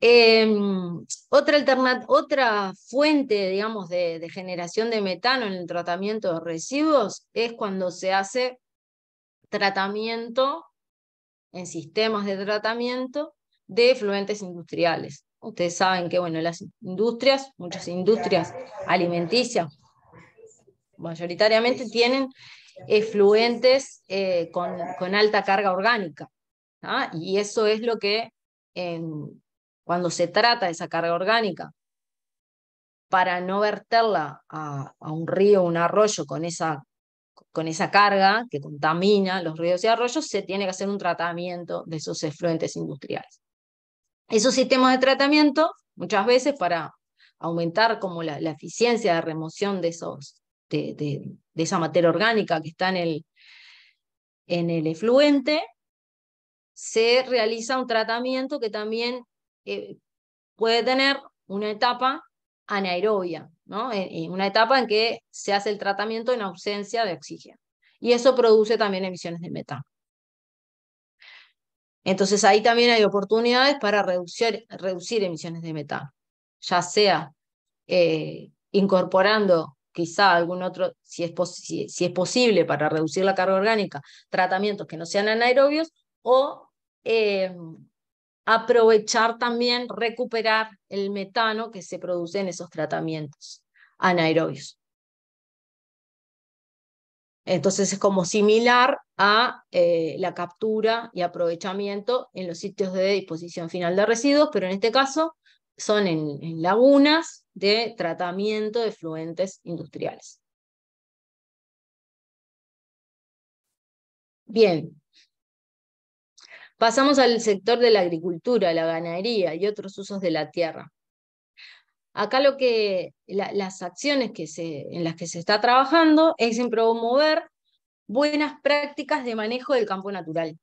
Em, otra, fuente, digamos, de, de, generación de metano en el tratamiento de residuos es cuando se hace tratamiento en sistemas de tratamiento de efluentes industriales. Ustedes saben que bueno, las industrias, muchas industrias alimenticias, mayoritariamente tienen efluentes eh, con, alta carga orgánica. ¿ah? Y eso es lo que em, cuando se trata de esa carga orgánica, para no verterla a, un río un arroyo con esa, con esa carga que contamina los ríos y arroyos, se tiene que hacer un tratamiento de esos efluentes industriales. Esos sistemas de tratamiento, muchas veces para aumentar como la, eficiencia de remoción de, esos, de, esa materia orgánica que está en el, en el efluente, se realiza un tratamiento que también eh, puede tener una etapa anaerobia, ¿no? Eh, una etapa en que se hace el tratamiento en ausencia de oxígeno. Y eso produce también emisiones de metano. Entonces ahí también hay oportunidades para reducir, reducir emisiones de metano, ya sea eh, incorporando quizá algún otro, si es, si, es posible para reducir la carga orgánica, tratamientos que no sean anaerobios o eh, aprovechar también, recuperar el metano que se produce en esos tratamientos anaerobios. Entonces es como similar a eh, la captura y aprovechamiento en los sitios de disposición final de residuos, pero en este caso son en lagunas de tratamiento de fluentes industriales. Bien. Pasamos al sector de la agricultura, la ganadería y otros usos de la tierra. Acá lo que las acciones en las que se está trabajando es en promover buenas prácticas de manejo del campo natural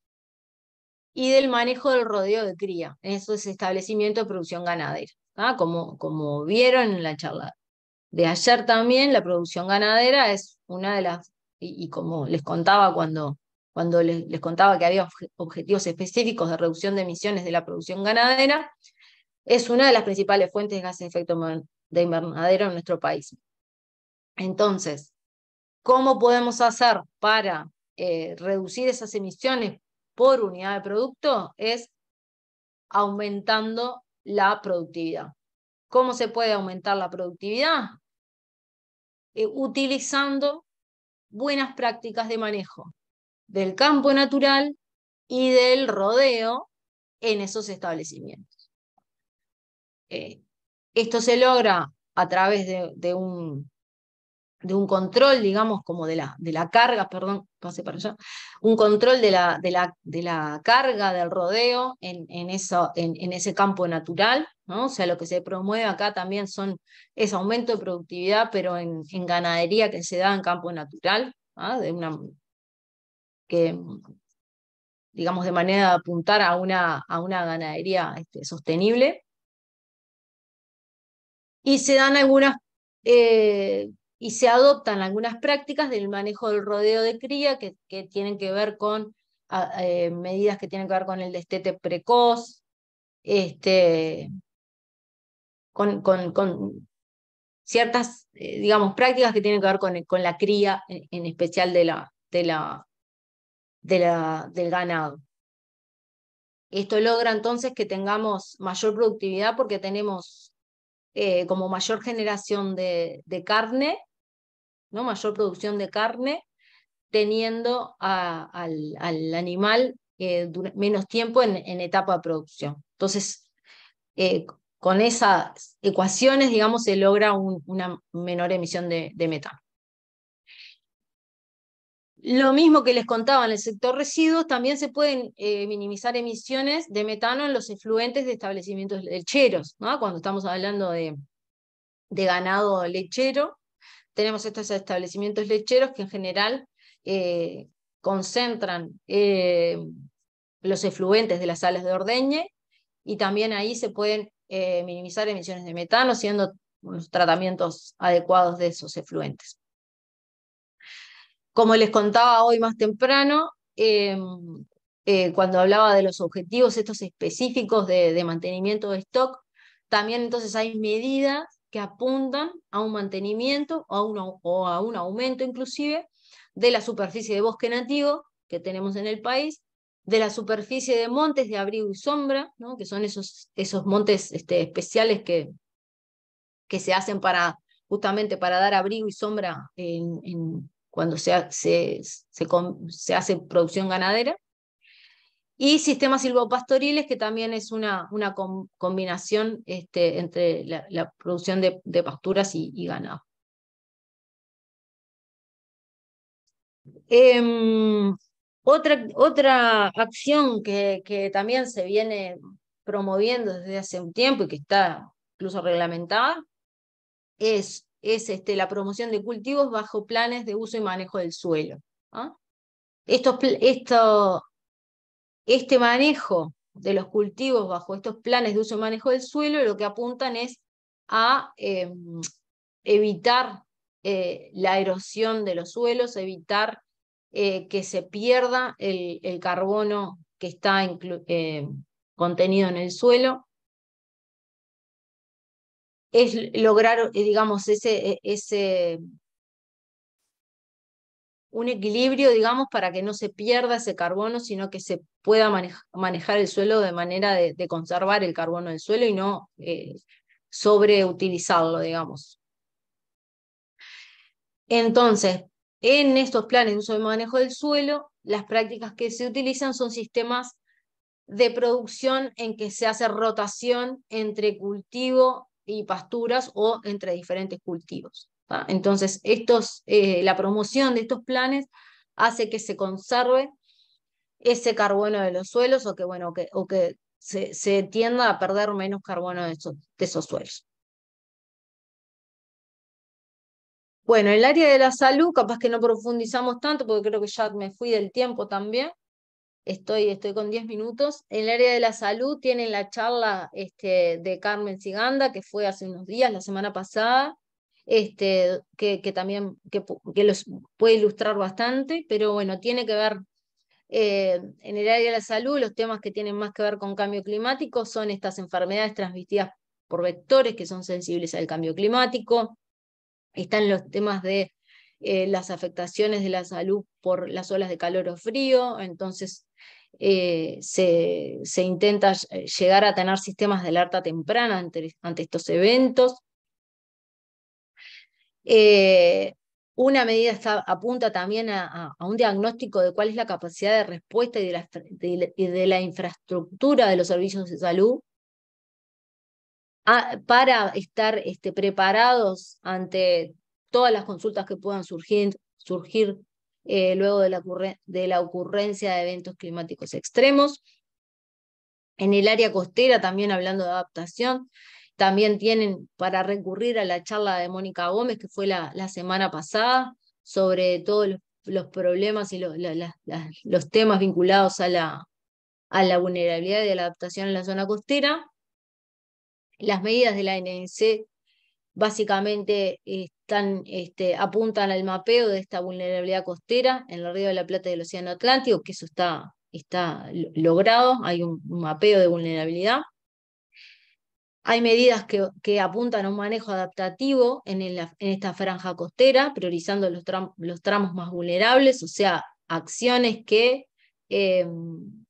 y del manejo del rodeo de cría, eso es establecimiento de producción ganadera. ¿ah? Como, vieron en la charla de ayer también, la producción ganadera es una de las, y, como les contaba cuando, les contaba que había objetivos específicos de reducción de emisiones de la producción ganadera, es una de las principales fuentes de gases de efecto de invernadero en nuestro país. Entonces, ¿cómo podemos hacer para eh, reducir esas emisiones por unidad de producto? Es aumentando la productividad. ¿Cómo se puede aumentar la productividad? Eh, utilizando buenas prácticas de manejo del campo natural y del rodeo en esos establecimientos. Eh, esto se logra a través de, un, de un control, digamos, como de la, de la carga, perdón, pase para allá, un control de la, de la, de la carga, del rodeo en, en, eso, en, ese campo natural, ¿no? O sea, lo que se promueve acá también son, ese aumento de productividad, pero en, ganadería que se da en campo natural, ¿ah? de una, que digamos de manera de apuntar a una, a una ganadería este, sostenible y se dan algunas eh, y se adoptan algunas prácticas del manejo del rodeo de cría que, que tienen que ver con eh, medidas que tienen que ver con el destete precoz, este, con, con, ciertas, eh, digamos, prácticas que tienen que ver con, con la cría, en, en especial de la, de la, de la, del ganado. Esto logra entonces que tengamos mayor productividad porque tenemos eh, como mayor generación de, carne, ¿no? mayor producción de carne, teniendo al, animal eh, menos tiempo en, etapa de producción. Entonces, eh, con esas ecuaciones, digamos, se logra una menor emisión de, de metano. Lo mismo que les contaba en el sector residuos, también se pueden eh, minimizar emisiones de metano en los efluentes de establecimientos lecheros, ¿no? cuando estamos hablando de, ganado lechero. Tenemos estos establecimientos lecheros que en general eh, concentran eh, los efluentes de las salas de ordeñe y también ahí se pueden minimizar emisiones de metano haciendo unos tratamientos adecuados de esos efluentes. Como les contaba hoy más temprano, em, eh, cuando hablaba de los objetivos estos específicos de, mantenimiento de stock, también entonces hay medidas que apuntan a un mantenimiento o a un aumento inclusive de la superficie de bosque nativo que tenemos en el país, de la superficie de montes de abrigo y sombra, ¿no? que son esos, esos montes este, especiales que, se hacen para, justamente para dar abrigo y sombra en, cuando se, hace, producción ganadera. Y sistemas silvopastoriles, que también es una, una combinación este, entre la, producción de, pasturas y, ganado. Em, otra, otra, acción que, también se viene promoviendo desde hace un tiempo y que está incluso reglamentada es es este, la promoción de cultivos bajo planes de uso y manejo del suelo. ¿ah? esto, este manejo de los cultivos bajo estos planes de uso y manejo del suelo lo que apuntan es a em, evitar eh, la erosión de los suelos, evitar eh, que se pierda el, carbono que está em, contenido en el suelo, es lograr, eh, digamos, ese, e, ese, un equilibrio, digamos, para que no se pierda ese carbono, sino que se pueda manejar el suelo de manera de, conservar el carbono del suelo y no eh, sobreutilizarlo, digamos. Entonces, en estos planes de uso y manejo del suelo, las prácticas que se utilizan son sistemas de producción en que se hace rotación entre cultivo y pasturas o entre diferentes cultivos. Entonces, eh, la promoción de estos planes hace que se conserve ese carbono de los suelos o que, o que se, tienda a perder menos carbono de esos, de esos suelos. Bueno, en el área de la salud, capaz que no profundizamos tanto porque creo que ya me fui del tiempo también estoy, estoy con 10 minutos. En el área de la salud tienen la charla este, de Carmen Siganda, que fue hace unos días, la semana pasada, este, que, que también que, los puede ilustrar bastante, pero bueno, tiene que ver eh, en el área de la salud, los temas que tienen más que ver con cambio climático son estas enfermedades transmitidas por vectores que son sensibles al cambio climático. Están los temas de eh, las afectaciones de la salud por las olas de calor o frío, entonces eh, se, intenta eh, llegar a tener sistemas de alerta temprana ante, estos eventos. una medida apunta también a, un diagnóstico de cuál es la capacidad de respuesta y de la, infraestructura de los servicios de salud para estar este, preparados ante todas las consultas que puedan surgir, surgir eh, luego de la, de la ocurrencia de eventos climáticos extremos. En el área costera, también hablando de adaptación, también tienen para recurrir a la charla de Mónica Gómez, que fue la, la semana pasada, sobre todos los, problemas y los temas vinculados a la, a la vulnerabilidad y a la adaptación en la zona costera. Las medidas de la NNC básicamente eh, este, apuntan al mapeo de esta vulnerabilidad costera en el Río de la Plata y el Océano Atlántico, que eso está, está logrado, hay un, mapeo de vulnerabilidad. Hay medidas que, apuntan a un manejo adaptativo en, en esta franja costera, priorizando los, los, tramos más vulnerables, o sea, acciones que em,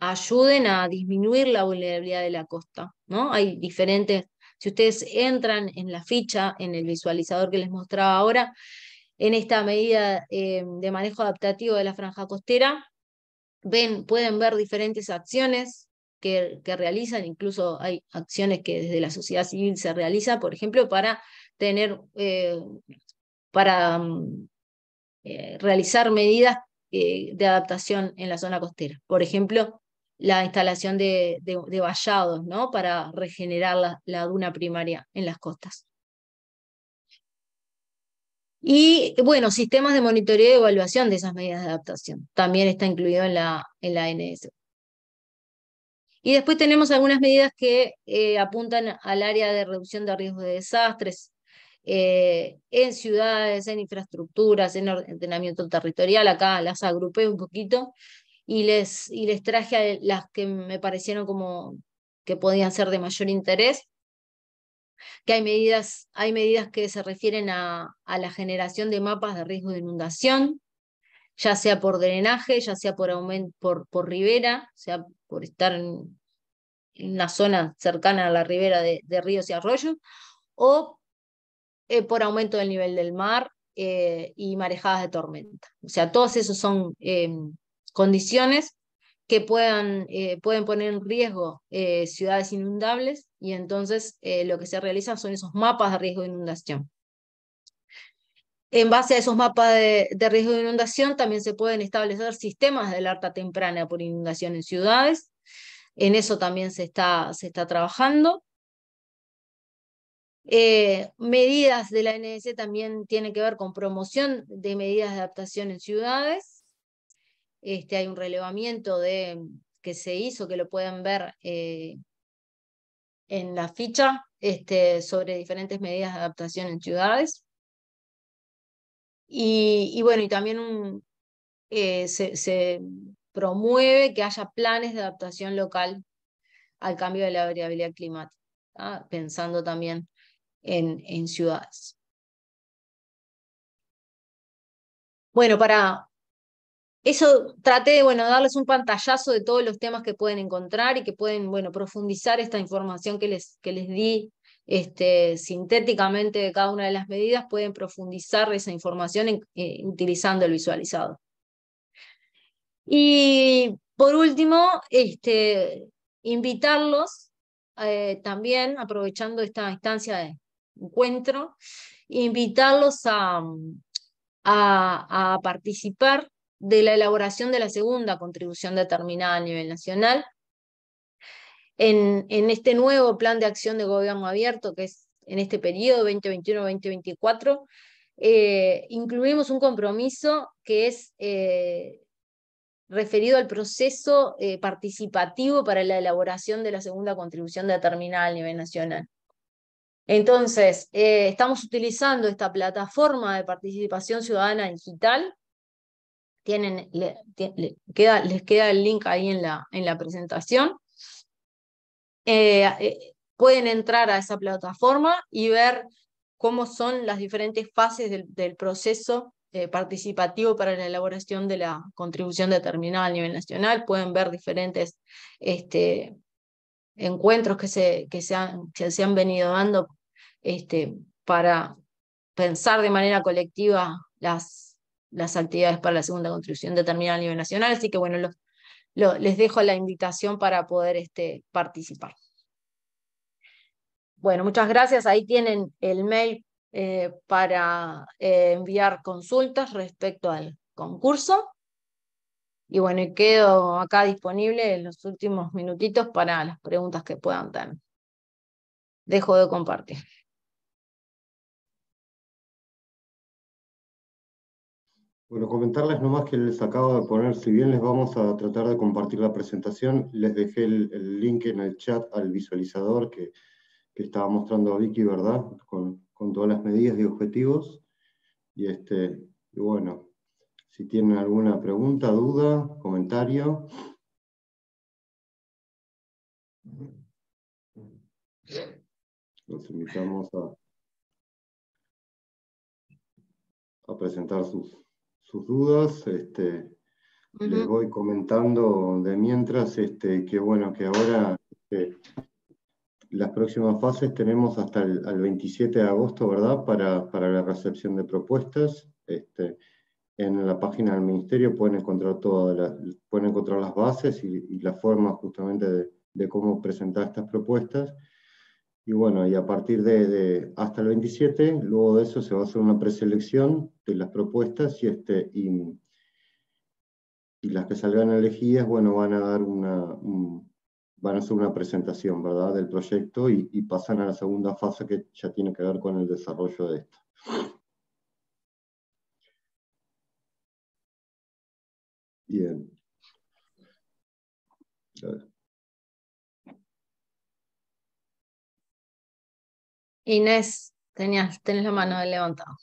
ayuden a disminuir la vulnerabilidad de la costa. ¿no? Hay diferentes si ustedes entran en la ficha, en el visualizador que les mostraba ahora, en esta medida eh, de manejo adaptativo de la franja costera, ven, pueden ver diferentes acciones que, realizan, incluso hay acciones que desde la sociedad civil se realiza, por ejemplo, para tener, eh, para mm, eh, realizar medidas de adaptación en la zona costera. Por ejemplo, la instalación de, de, vallados, Para regenerar la, duna primaria en las costas. Y bueno, sistemas de monitoreo y evaluación de esas medidas de adaptación. También está incluido en la, en la ANS. Y después tenemos algunas medidas que eh, apuntan al área de reducción de riesgos de desastres, eh, en ciudades, en infraestructuras, en ordenamiento territorial. Acá las agrupé un poquito y les, y les traje las que me parecieron como que podían ser de mayor interés, que hay medidas, hay medidas que se refieren a, la generación de mapas de riesgo de inundación, ya sea por drenaje, ya sea por, aumento, por, por ribera, o sea, por estar en, una zona cercana a la ribera de, ríos y arroyos, o eh, por aumento del nivel del mar eh, y marejadas de tormenta. O sea, todos esos son em, condiciones que puedan, eh, pueden poner en riesgo eh, ciudades inundables y entonces eh, lo que se realizan son esos mapas de riesgo de inundación. En base a esos mapas de, riesgo de inundación también se pueden establecer sistemas de alerta temprana por inundación en ciudades. En eso también se está, se está trabajando. medidas de la NDC también tienen que ver con promoción de medidas de adaptación en ciudades este, hay un relevamiento de, que se hizo, que lo pueden ver eh, en la ficha, este, sobre diferentes medidas de adaptación en ciudades. Y, bueno, y también eh, se, promueve que haya planes de adaptación local al cambio de la variabilidad climática, ¿ah? pensando también en, en, ciudades. Bueno, para eso traté de, bueno, darles un pantallazo de todos los temas que pueden encontrar y que pueden, bueno, profundizar esta información que les, que les di este, sintéticamente de cada una de las medidas, pueden profundizar esa información eh, utilizando el visualizado. Y por último, este, invitarlos eh, también, aprovechando esta instancia de encuentro, invitarlos a participar de la elaboración de la segunda contribución determinada a nivel nacional. En, este nuevo plan de acción de gobierno abierto, que es en este periodo 2021-2024, eh, incluimos un compromiso que es eh, referido al proceso eh, participativo para la elaboración de la segunda contribución determinada a nivel nacional. Entonces, estamos utilizando esta plataforma de participación ciudadana digital queda, les queda el link ahí en la, en la presentación. Eh, eh, pueden entrar a esa plataforma y ver cómo son las diferentes fases del, proceso eh, participativo para la elaboración de la contribución determinada a nivel nacional. Pueden ver diferentes este, encuentros que se, que, han, se han venido dando este, para pensar de manera colectiva las las actividades para la segunda construcción determinada a nivel nacional. Así que bueno, les dejo la invitación para poder este, participar. Bueno, muchas gracias. Ahí tienen el mail eh, para eh, enviar consultas respecto al concurso. Y bueno, quedo acá disponible en los últimos minutitos para las preguntas que puedan tener. Dejo de compartir. Bueno, comentarles nomás que les acabo de poner, si bien les vamos a tratar de compartir la presentación, les dejé el, link en el chat al visualizador que, estaba mostrando a Vicky, ¿verdad? Con, todas las medidas y objetivos. Y, este, bueno, si tienen alguna pregunta, duda, comentario. Los invitamos a, a presentar sus sus dudas. Este, Les voy comentando de mientras este, que bueno, que ahora este, las próximas fases tenemos hasta el 27 de agosto, ¿verdad? Para, la recepción de propuestas. Este, en la página del ministerio pueden encontrar todas las, pueden encontrar las bases y, la las formas justamente de, cómo presentar estas propuestas. Y bueno, y a partir de, hasta el 27, luego de eso se va a hacer una preselección este, las propuestas y, este, y, las que salgan elegidas, bueno, van a dar una, van a hacer una presentación, ¿verdad?, del proyecto y, pasan a la segunda fase que ya tiene que ver con el desarrollo de esto. Bien. Inés, tenías, tenés la mano levantada.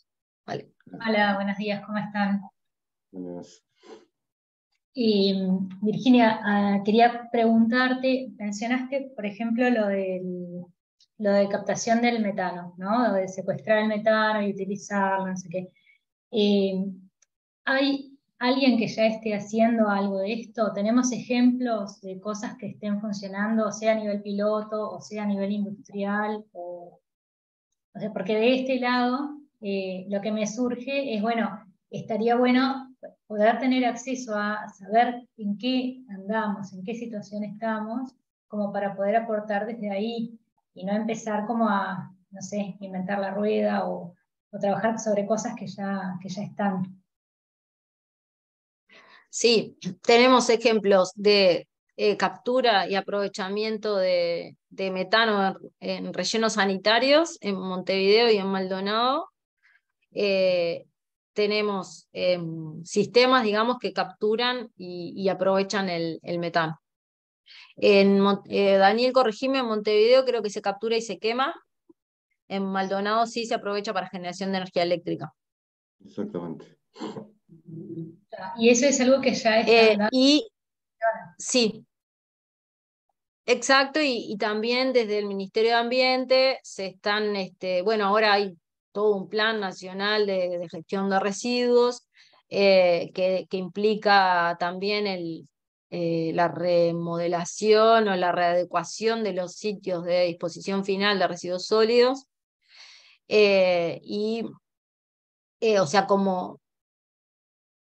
Vale. Hola, buenos días, ¿cómo están? Buenos Virginia, ah, quería preguntarte, mencionaste, por ejemplo, lo, lo de captación del metano, ¿no? De secuestrar el metano y utilizarlo, no sé qué. ¿Hay alguien que ya esté haciendo algo de esto? ¿Tenemos ejemplos de cosas que estén funcionando, o sea a nivel piloto, o sea a nivel industrial? porque de este lado eh, lo que me surge es, bueno, estaría bueno poder tener acceso a saber en qué andamos, en qué situación estamos, como para poder aportar desde ahí y no empezar como a, no sé, inventar la rueda o, trabajar sobre cosas que ya, que ya están. Sí, tenemos ejemplos de eh, captura y aprovechamiento de, metano en, rellenos sanitarios en Montevideo y en Maldonado, eh, tenemos em, sistemas, digamos, que capturan y, aprovechan el, metano. En, eh, Daniel, corregime, en Montevideo creo que se captura y se quema. En Maldonado sí se aprovecha para generación de energía eléctrica. Exactamente. Y eso es algo que ya está. Eh, sí, Exacto, y, también desde el Ministerio de Ambiente se están, este, bueno, ahora hay todo un plan nacional de, gestión de residuos eh, que, implica también el, eh, la remodelación o la readecuación de los sitios de disposición final de residuos sólidos. Eh, y, o sea, como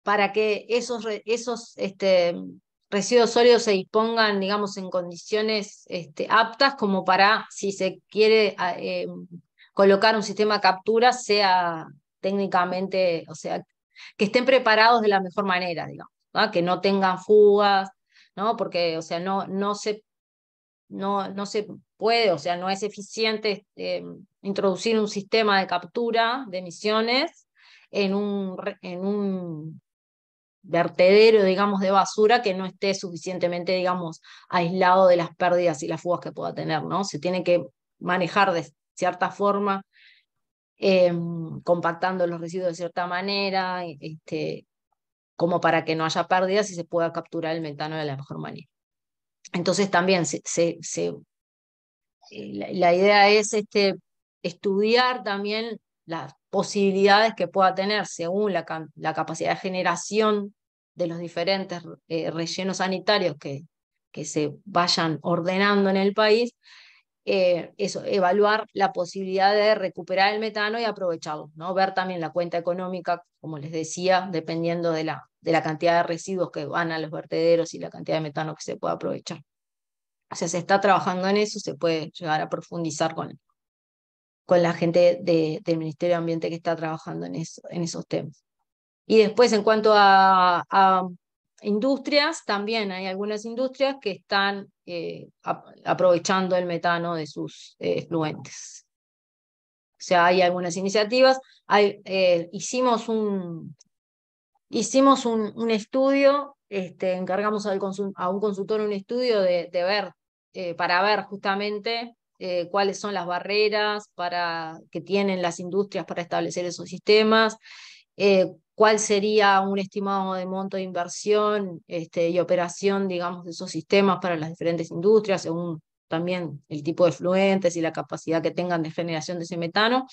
para que esos, esos este, residuos sólidos se dispongan, digamos, en condiciones este, aptas como para, si se quiere, em, colocar un sistema de captura sea técnicamente, o sea, que estén preparados de la mejor manera, digamos, que no tengan fugas, ¿no? Porque, o sea, no, no se no, no se puede, o sea, no es eficiente eh, introducir un sistema de captura de emisiones en un, en un vertedero, digamos, de basura que no esté suficientemente, digamos, aislado de las pérdidas y las fugas que pueda tener, ¿no? Se tiene que manejar de, cierta forma, em, compactando los residuos de cierta manera, este, como para que no haya pérdidas y se pueda capturar el metano de la mejor manera. Entonces también se, eh, la, idea es este, estudiar también las posibilidades que pueda tener según la, capacidad de generación de los diferentes eh, rellenos sanitarios que, que se vayan ordenando en el país, eh, eso, evaluar la posibilidad de recuperar el metano y aprovecharlo, ¿no? ver también la cuenta económica, como les decía, dependiendo de la, de la cantidad de residuos que van a los vertederos y la cantidad de metano que se pueda aprovechar. O sea, se está trabajando en eso, se puede llegar a profundizar con, con la gente del Ministerio de Ambiente que está trabajando en, eso, en esos temas. Y después, en cuanto a industrias, también hay algunas industrias que están eh, aprovechando el metano de sus eh, fluentes. O sea, hay algunas iniciativas. Eh, hicimos un, hicimos un, estudio, este, encargamos a un consultor un estudio de, ver, para ver justamente cuáles son las barreras para, que tienen las industrias para establecer esos sistemas, eh, cuál sería un estimado de monto de inversión este, y operación, digamos, de esos sistemas para las diferentes industrias, según también el tipo de fluentes y la capacidad que tengan de generación de ese metano.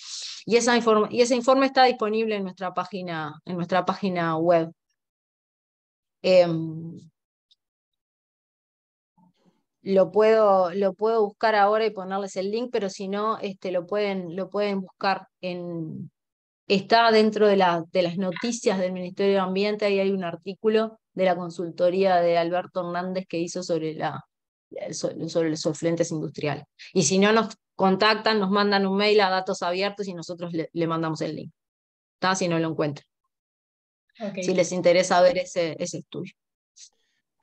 Y, ese informe está disponible en nuestra página, en nuestra página web. Em, lo puedo, lo puedo buscar ahora y ponerles el link, pero si no, este, lo, pueden, lo pueden buscar en, está dentro de, las noticias del Ministerio de Ambiente, ahí hay un artículo de la consultoría de Alberto Hernández que hizo sobre, la, los frentes industriales. Y si no nos contactan, nos mandan un mail a datos abiertos y nosotros le, mandamos el link. ¿Está? Si no lo encuentran. Si les interesa ver ese, estudio.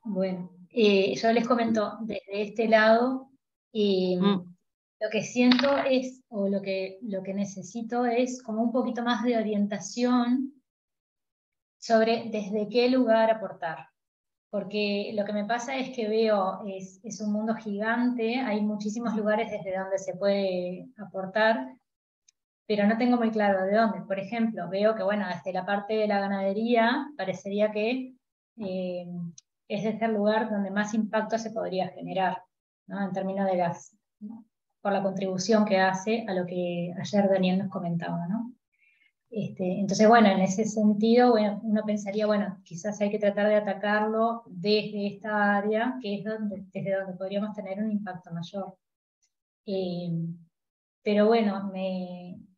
Bueno, eh, yo les comento desde este lado, mm lo que siento es, o lo que, lo que necesito es como un poquito más de orientación sobre desde qué lugar aportar. Porque lo que me pasa es que veo, es, es un mundo gigante, hay muchísimos lugares desde donde se puede aportar, pero no tengo muy claro de dónde. Por ejemplo, veo que, bueno, desde la parte de la ganadería parecería que eh, es desde el lugar donde más impacto se podría generar, ¿no? En términos de gas, por la contribución que hace a lo que ayer Daniel nos comentaba, ¿no? Este, entonces, bueno, en ese sentido, bueno, uno pensaría, bueno, quizás hay que tratar de atacarlo desde esta área, que es donde, desde donde podríamos tener un impacto mayor. Eh, pero bueno,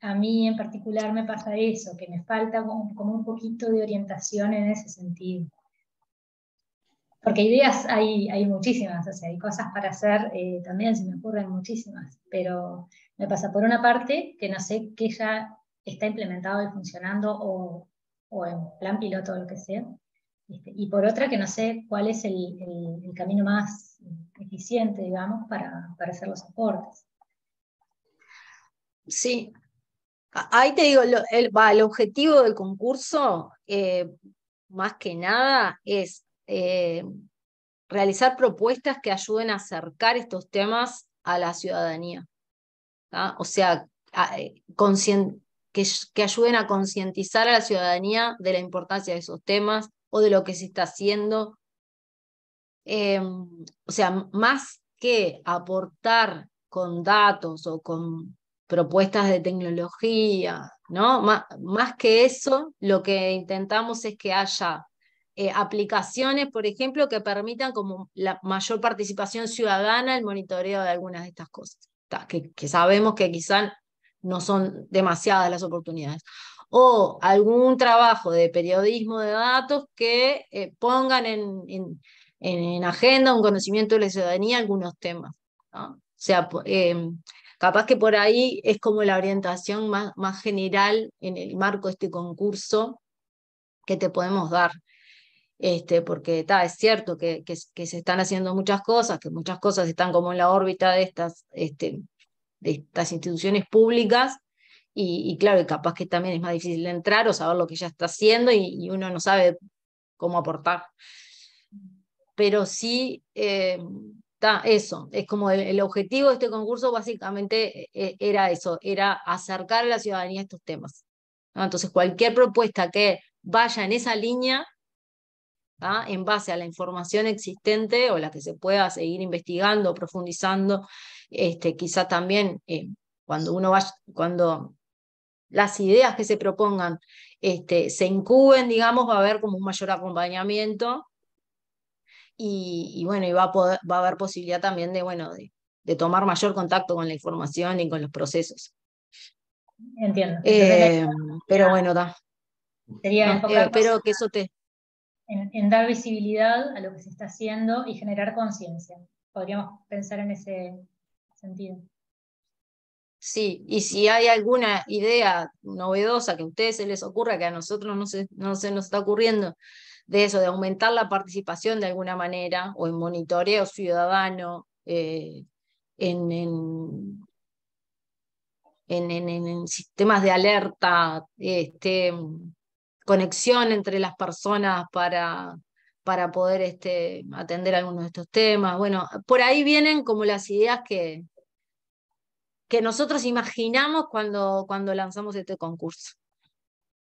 a mí en particular me pasa eso, que me falta como un poquito de orientación en ese sentido porque ideas hay, hay muchísimas, sea, hay cosas para hacer, eh, también se me ocurren muchísimas, pero me pasa por una parte que no sé qué ya está implementado y funcionando o, en plan piloto o lo que sea, este, y por otra que no sé cuál es el, camino más eficiente, digamos, para, para hacer los aportes. Sí, Ahí te digo, el, objetivo del concurso, eh, más que nada, es eh, realizar propuestas que ayuden a acercar estos temas a la ciudadanía. ¿ah? O sea, eh, que, ayuden a concientizar a la ciudadanía de la importancia de esos temas o de lo que se está haciendo. Eh, o sea, más que aportar con datos o con propuestas de tecnología, ¿no? más que eso, lo que intentamos es que haya eh, aplicaciones, por ejemplo, que permitan como la mayor participación ciudadana el monitoreo de algunas de estas cosas, que, sabemos que quizás no son demasiadas las oportunidades. O algún trabajo de periodismo de datos que eh, pongan en, en, agenda, un conocimiento de la ciudadanía, algunos temas. O sea, em, capaz que por ahí es como la orientación más, más general en el marco de este concurso que te podemos dar. Este, porque ta, es cierto que, que, se están haciendo muchas cosas, que muchas cosas están como en la órbita de estas, este, de estas instituciones públicas, y, claro, capaz que también es más difícil entrar o saber lo que ya está haciendo y, uno no sabe cómo aportar. Pero sí, eh, eso, es como el, objetivo de este concurso básicamente e, e, era eso, era acercar a la ciudadanía a estos temas. Entonces, cualquier propuesta que vaya en esa línea en base a la información existente o la que se pueda seguir investigando, profundizando, este, quizá también eh, cuando uno cuando las ideas que se propongan este, se incuben, digamos, va a haber como un mayor acompañamiento y, bueno, y va a, haber posibilidad también de, bueno, de, tomar mayor contacto con la información y con los procesos. Entiendo. Eh, pero bueno, da. Eh, espero que eso te, en, dar visibilidad a lo que se está haciendo y generar conciencia. Podríamos pensar en ese sentido. Sí, y si hay alguna idea novedosa que a ustedes se les ocurra, que a nosotros no se, no se nos está ocurriendo, de eso, de aumentar la participación de alguna manera, o en monitoreo ciudadano, eh, en, en, en, en, sistemas de alerta, este, conexión entre las personas para, para poder este, atender algunos de estos temas. Bueno, por ahí vienen como las ideas que, que nosotros imaginamos cuando, cuando lanzamos este concurso.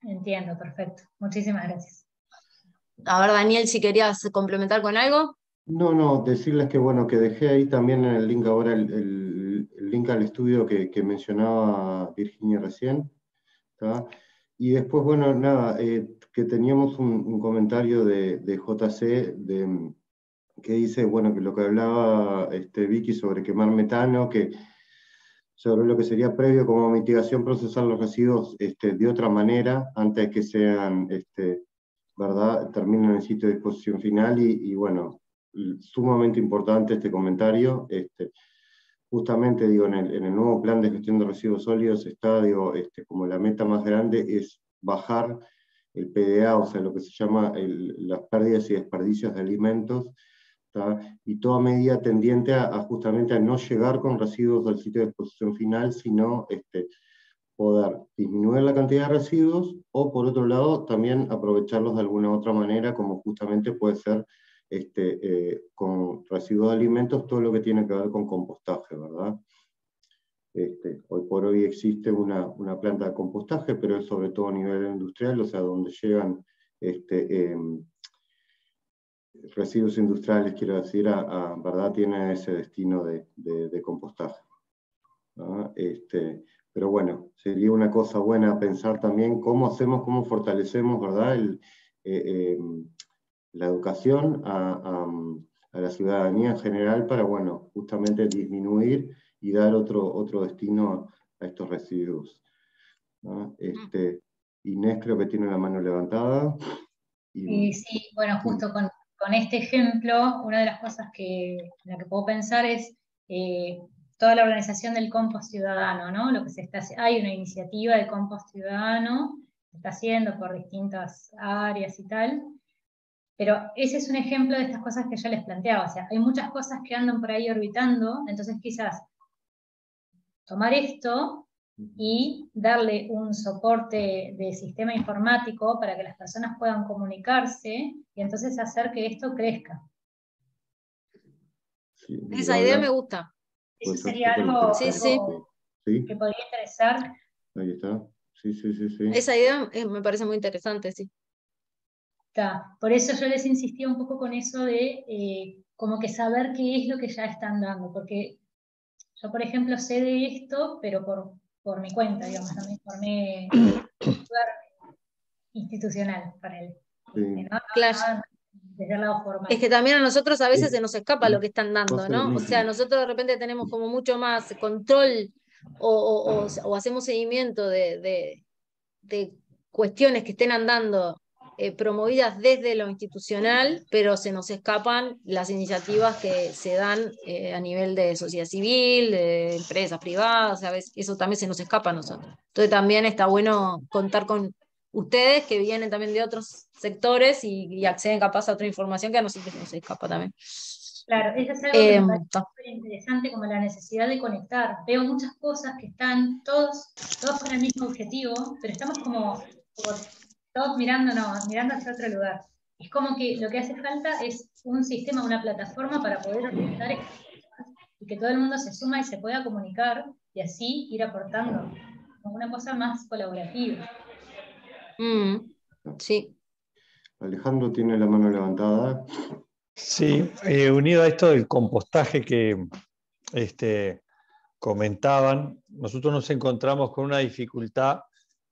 Entiendo, perfecto. Muchísimas gracias. A ver, Daniel, si querías complementar con algo. No, no, decirles que bueno, que dejé ahí también en el link ahora el, link al estudio que, mencionaba Virginia recién. está y después, bueno, nada, eh, que teníamos un, comentario de, JC que dice, bueno, que lo que hablaba este, Vicky sobre quemar metano, que sobre lo que sería previo como mitigación procesar los residuos este, de otra manera antes que sean, este, ¿verdad?, terminen en el sitio de disposición final y, bueno, sumamente importante este comentario. Este, justamente digo, en el, nuevo plan de gestión de residuos sólidos está digo, este, como la meta más grande es bajar el PDA, o sea, lo que se llama las pérdidas y desperdicios de alimentos, y toda medida tendiente a, justamente a no llegar con residuos al sitio de exposición final, sino este, poder disminuir la cantidad de residuos o por otro lado también aprovecharlos de alguna otra manera, como justamente puede ser este, eh, con residuos de alimentos todo lo que tiene que ver con compostaje, ¿verdad? Este, hoy por hoy existe una, planta de compostaje, pero es sobre todo a nivel industrial, o sea, donde llegan este, em, residuos industriales, quiero decir, ¿verdad? Tiene ese destino de, compostaje. Este, pero bueno, sería una cosa buena pensar también cómo hacemos, cómo fortalecemos, ¿verdad? El, eh, em, la educación a, la ciudadanía en general para, bueno, justamente disminuir y dar otro, otro destino a, estos residuos. Este, Inés creo que tiene la mano levantada. Y, sí, bueno, justo con, este ejemplo, una de las cosas que, en la que puedo pensar es eh, toda la organización del compost ciudadano, ¿no? Lo que hay una iniciativa de compost ciudadano, se está haciendo por distintas áreas y tal, pero ese es un ejemplo de estas cosas que ya les planteaba. O sea, hay muchas cosas que andan por ahí orbitando, entonces quizás tomar esto y darle un soporte de sistema informático para que las personas puedan comunicarse y entonces hacer que esto crezca. Esa idea me gusta. Eso sería algo, que podría interesar. Ahí está. sí, sí, sí. Esa idea eh, me parece muy interesante, sí. Por eso yo les insistía un poco con eso de eh, como que saber qué es lo que ya están dando, porque yo, por ejemplo, sé de esto, pero por, mi cuenta, digamos, también me institucional para él. Claro. Es que también a nosotros a veces se nos escapa lo que están dando, ¿no? O sea, nosotros de repente tenemos como mucho más control o, hacemos seguimiento de cuestiones que estén andando eh, promovidas desde lo institucional, pero se nos escapan las iniciativas que se dan eh, a nivel de sociedad civil, de empresas privadas, ¿sabes? eso también se nos escapa a nosotros. Entonces también está bueno contar con ustedes que vienen también de otros sectores y, acceden capaz a otra información que a nosotros nos escapa también. Claro, eso es algo que em, súper interesante, como la necesidad de conectar. Veo muchas cosas que están todos, todos con el mismo objetivo, pero estamos como, como todos mirándonos, mirando hacia otro lugar. Es como que lo que hace falta es un sistema, una plataforma para poder y que todo el mundo se suma y se pueda comunicar y así ir aportando una cosa más colaborativa. Mm, sí. Alejandro tiene la mano levantada. Sí, eh, unido a esto del compostaje que este, comentaban, nosotros nos encontramos con una dificultad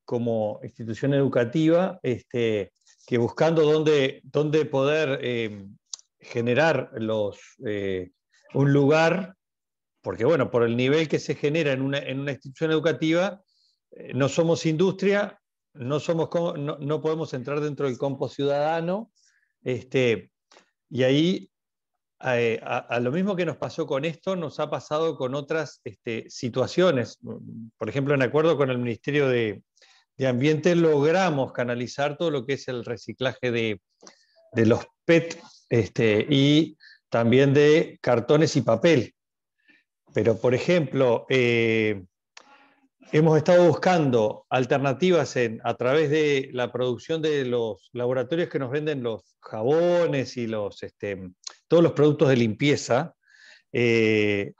como institución educativa, este, que buscando dónde, dónde poder eh, generar los, eh, un lugar, porque bueno, por el nivel que se genera en una, institución educativa, eh, no somos industria, no, somos, no, podemos entrar dentro del compo ciudadano, este, y ahí a, lo mismo que nos pasó con esto, nos ha pasado con otras este, situaciones. Por ejemplo, en acuerdo con el Ministerio de, de ambiente logramos canalizar todo lo que es el reciclaje de, los PET este, y también de cartones y papel. Pero, por ejemplo, eh, hemos estado buscando alternativas a través de la producción de los laboratorios que nos venden los jabones y los, este, todos los productos de limpieza, eh,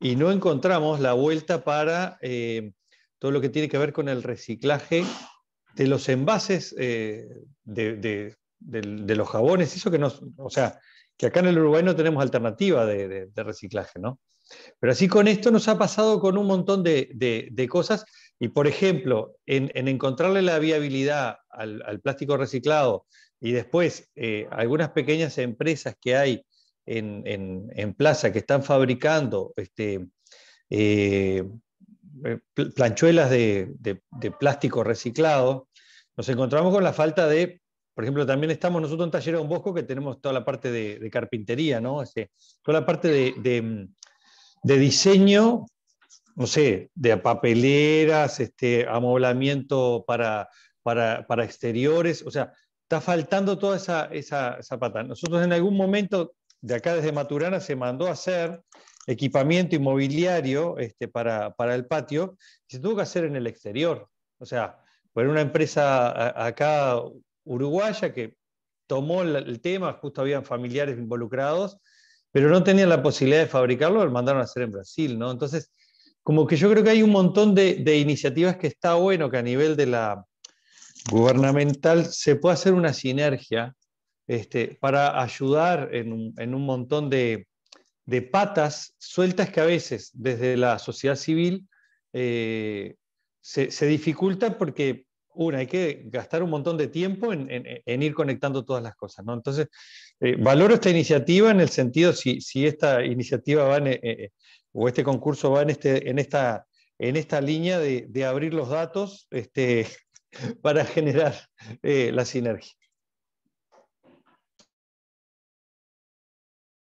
y no encontramos la vuelta para eh, todo lo que tiene que ver con el reciclaje de los envases eh, de, los jabones, eso que no, o sea, que acá en el Uruguay no tenemos alternativa de, reciclaje, ¿no? Pero así con esto nos ha pasado con un montón de, cosas y, por ejemplo, en, encontrarle la viabilidad al, plástico reciclado y después eh, algunas pequeñas empresas que hay en, plaza que están fabricando este, eh, eh, planchuelas de, plástico reciclado, nos encontramos con la falta de, por ejemplo, también estamos nosotros en Taller de un Bosco que tenemos toda la parte de, carpintería, ¿no? Este, toda la parte de, diseño, no sé, de papeleras, este, amoblamiento para, para, exteriores, o sea, está faltando toda esa, esa, esa pata. Nosotros en algún momento, de acá desde Maturana, se mandó a hacer equipamiento inmobiliario este, para, el patio, se tuvo que hacer en el exterior. O sea, por una empresa acá uruguaya que tomó el, tema, justo habían familiares involucrados, pero no tenían la posibilidad de fabricarlo, lo mandaron a hacer en Brasil, ¿no? Entonces, como que yo creo que hay un montón de, iniciativas que está bueno que a nivel de la gubernamental se pueda hacer una sinergia este, para ayudar en un montón de, de patas sueltas que a veces desde la sociedad civil eh, se, dificultan dificulta porque, una, hay que gastar un montón de tiempo en, ir conectando todas las cosas. ¿no? Entonces, eh, valoro esta iniciativa en el sentido, si, si esta iniciativa va eh, o este concurso va en, este, en, esta, en esta línea de, abrir los datos este, para generar la sinergia.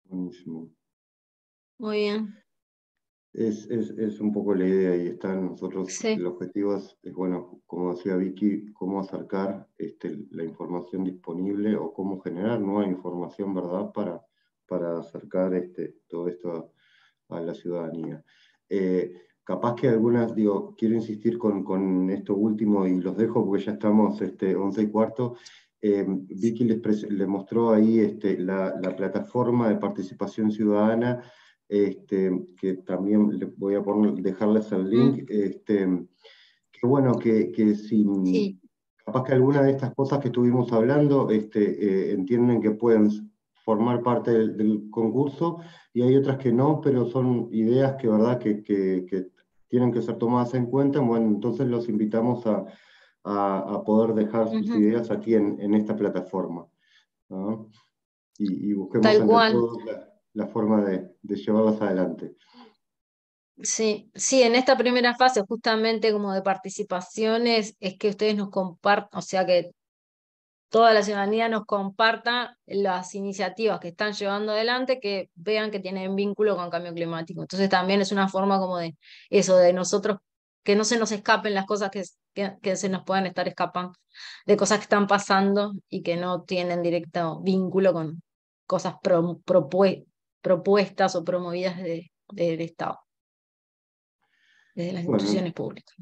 Buenísimo. Muy bien. Es, es, es, un poco la idea y está nosotros, los el objetivo es, bueno, como decía Vicky, cómo acercar este, la información disponible o cómo generar nueva información, ¿verdad?, para, para acercar este, todo esto a, la ciudadanía. Eh, capaz que algunas, digo, quiero insistir con, con, esto último y los dejo porque ya estamos este, 11 y cuarto. Eh, Vicky les, le mostró ahí este, la, la plataforma de participación ciudadana este, que también les voy a dejarles el link, este, que bueno, que, si capaz que alguna de estas cosas que estuvimos hablando este, eh, entienden que pueden formar parte del, concurso y hay otras que no, pero son ideas que, ¿verdad? que, tienen que ser tomadas en cuenta. Bueno, entonces los invitamos a, poder dejar sus ideas aquí en, esta plataforma. Y, busquemos Tal cual la forma de, llevarlas adelante. Sí, sí, en esta primera fase justamente como de participaciones es que ustedes nos compartan, o sea que toda la ciudadanía nos comparta las iniciativas que están llevando adelante, que vean que tienen vínculo con cambio climático. Entonces también es una forma como de eso, de nosotros, que no se nos escapen las cosas que, que, se nos puedan estar escapando, de cosas que están pasando y que no tienen directo vínculo con cosas propuestas propuestas o promovidas del Estado, de las instituciones públicas.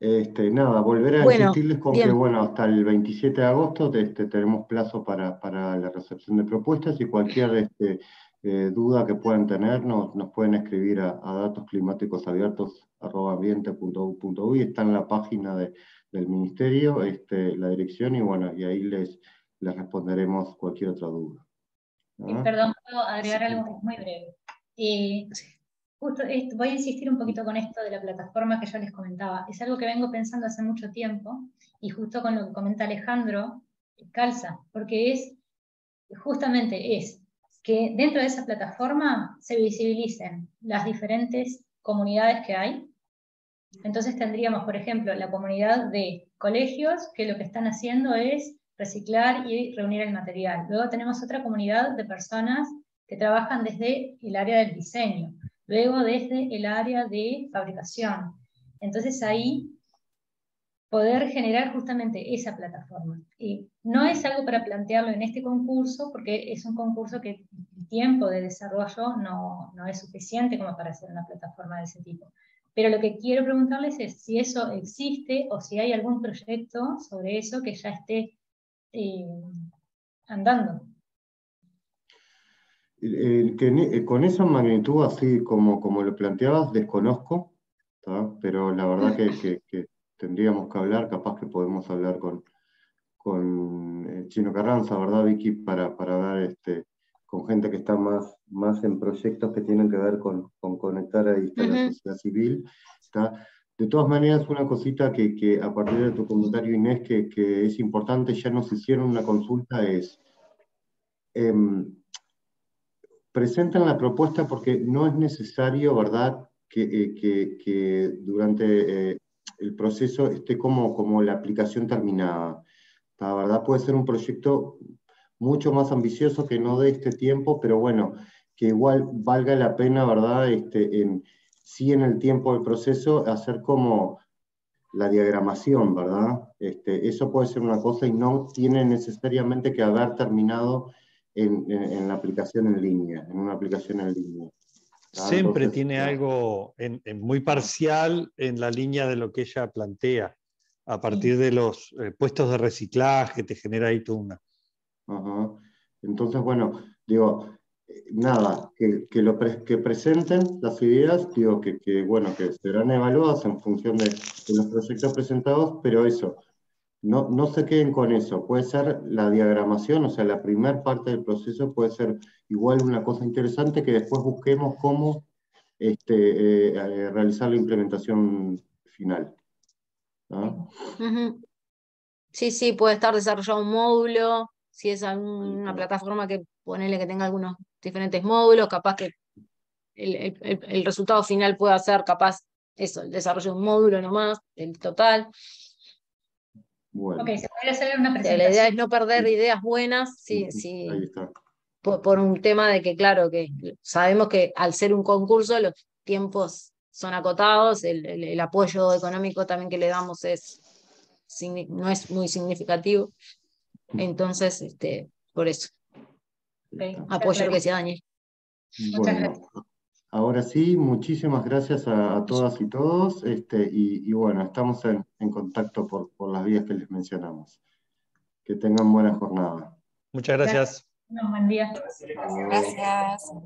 Este, nada, volver a decirles con que bueno, hasta el 27 de agosto este, tenemos plazo para, la recepción de propuestas y cualquier este, eh, duda que puedan tener nos, pueden escribir a, a y está en la página del ministerio, este, la dirección y bueno, y ahí les responderemos cualquier otra duda. Perdón, puedo agregar algo es muy breve. Eh, justo esto, voy a insistir un poquito con esto de la plataforma que yo les comentaba. Es algo que vengo pensando hace mucho tiempo y justo con lo que comenta Alejandro, calza, porque es, justamente es, que dentro de esa plataforma se visibilicen las diferentes comunidades que hay. Entonces tendríamos, por ejemplo, la comunidad de colegios que lo que están haciendo es reciclar y reunir el material. Luego tenemos otra comunidad de personas que trabajan desde el área del diseño, luego desde el área de fabricación. Entonces ahí poder generar justamente esa plataforma. Y no es algo para plantearlo en este concurso, porque es un concurso que el tiempo de desarrollo no, no es suficiente como para hacer una plataforma de ese tipo. Pero lo que quiero preguntarles es si eso existe o si hay algún proyecto sobre eso que ya esté y andando. Eh, con esa magnitud, así como, como lo planteabas, desconozco, pero la verdad que, tendríamos que hablar, capaz que podemos hablar con, con eh, Chino Carranza, ¿verdad, Vicky? Para, para dar este, con gente que está más, más en proyectos que tienen que ver con, conectar a la sociedad civil. De todas maneras, una cosita que, a partir de tu comentario, Inés, que, es importante, ya nos hicieron una consulta, es, em, presentan la propuesta porque no es necesario, ¿verdad?, que, eh, durante eh, el proceso esté como, como la aplicación terminada. La verdad puede ser un proyecto mucho más ambicioso que no de este tiempo, pero bueno, que igual valga la pena, ¿verdad?, este, en sí en el tiempo del proceso hacer como la diagramación, ¿verdad? Este, eso puede ser una cosa y no tiene necesariamente que haber terminado en, la aplicación en línea, en una aplicación en línea. Ah, Siempre tiene eh, algo en, muy parcial en la línea de lo que ella plantea, a partir de los eh, puestos de reciclaje, que te genera ahí tú una. Entonces, bueno, digo, nada, que, lo que presenten las ideas, digo que, bueno, que serán evaluadas en función de, los proyectos presentados, pero eso, no, no, se queden con eso. Puede ser la diagramación, o sea, la primera parte del proceso puede ser igual una cosa interesante que después busquemos cómo este, eh, realizar la implementación final. Sí, sí, puede estar desarrollado un módulo, si es una plataforma que ponerle que tenga algunos diferentes módulos, capaz que el, resultado final pueda ser capaz eso, el desarrollo de un módulo nomás, el total. Bueno. La idea es no perder ideas buenas, sí, sí. Por, un tema de que, claro, que sabemos que al ser un concurso los tiempos son acotados, el, el apoyo económico también que le damos es, no es muy significativo. Entonces, este, por eso apoyo ah, que se dañe. Bueno, ahora sí, muchísimas gracias a, todas y todos. Este, y, bueno, estamos en, contacto por, las vías que les mencionamos. Que tengan buena jornada. Muchas gracias. buen día. gracias.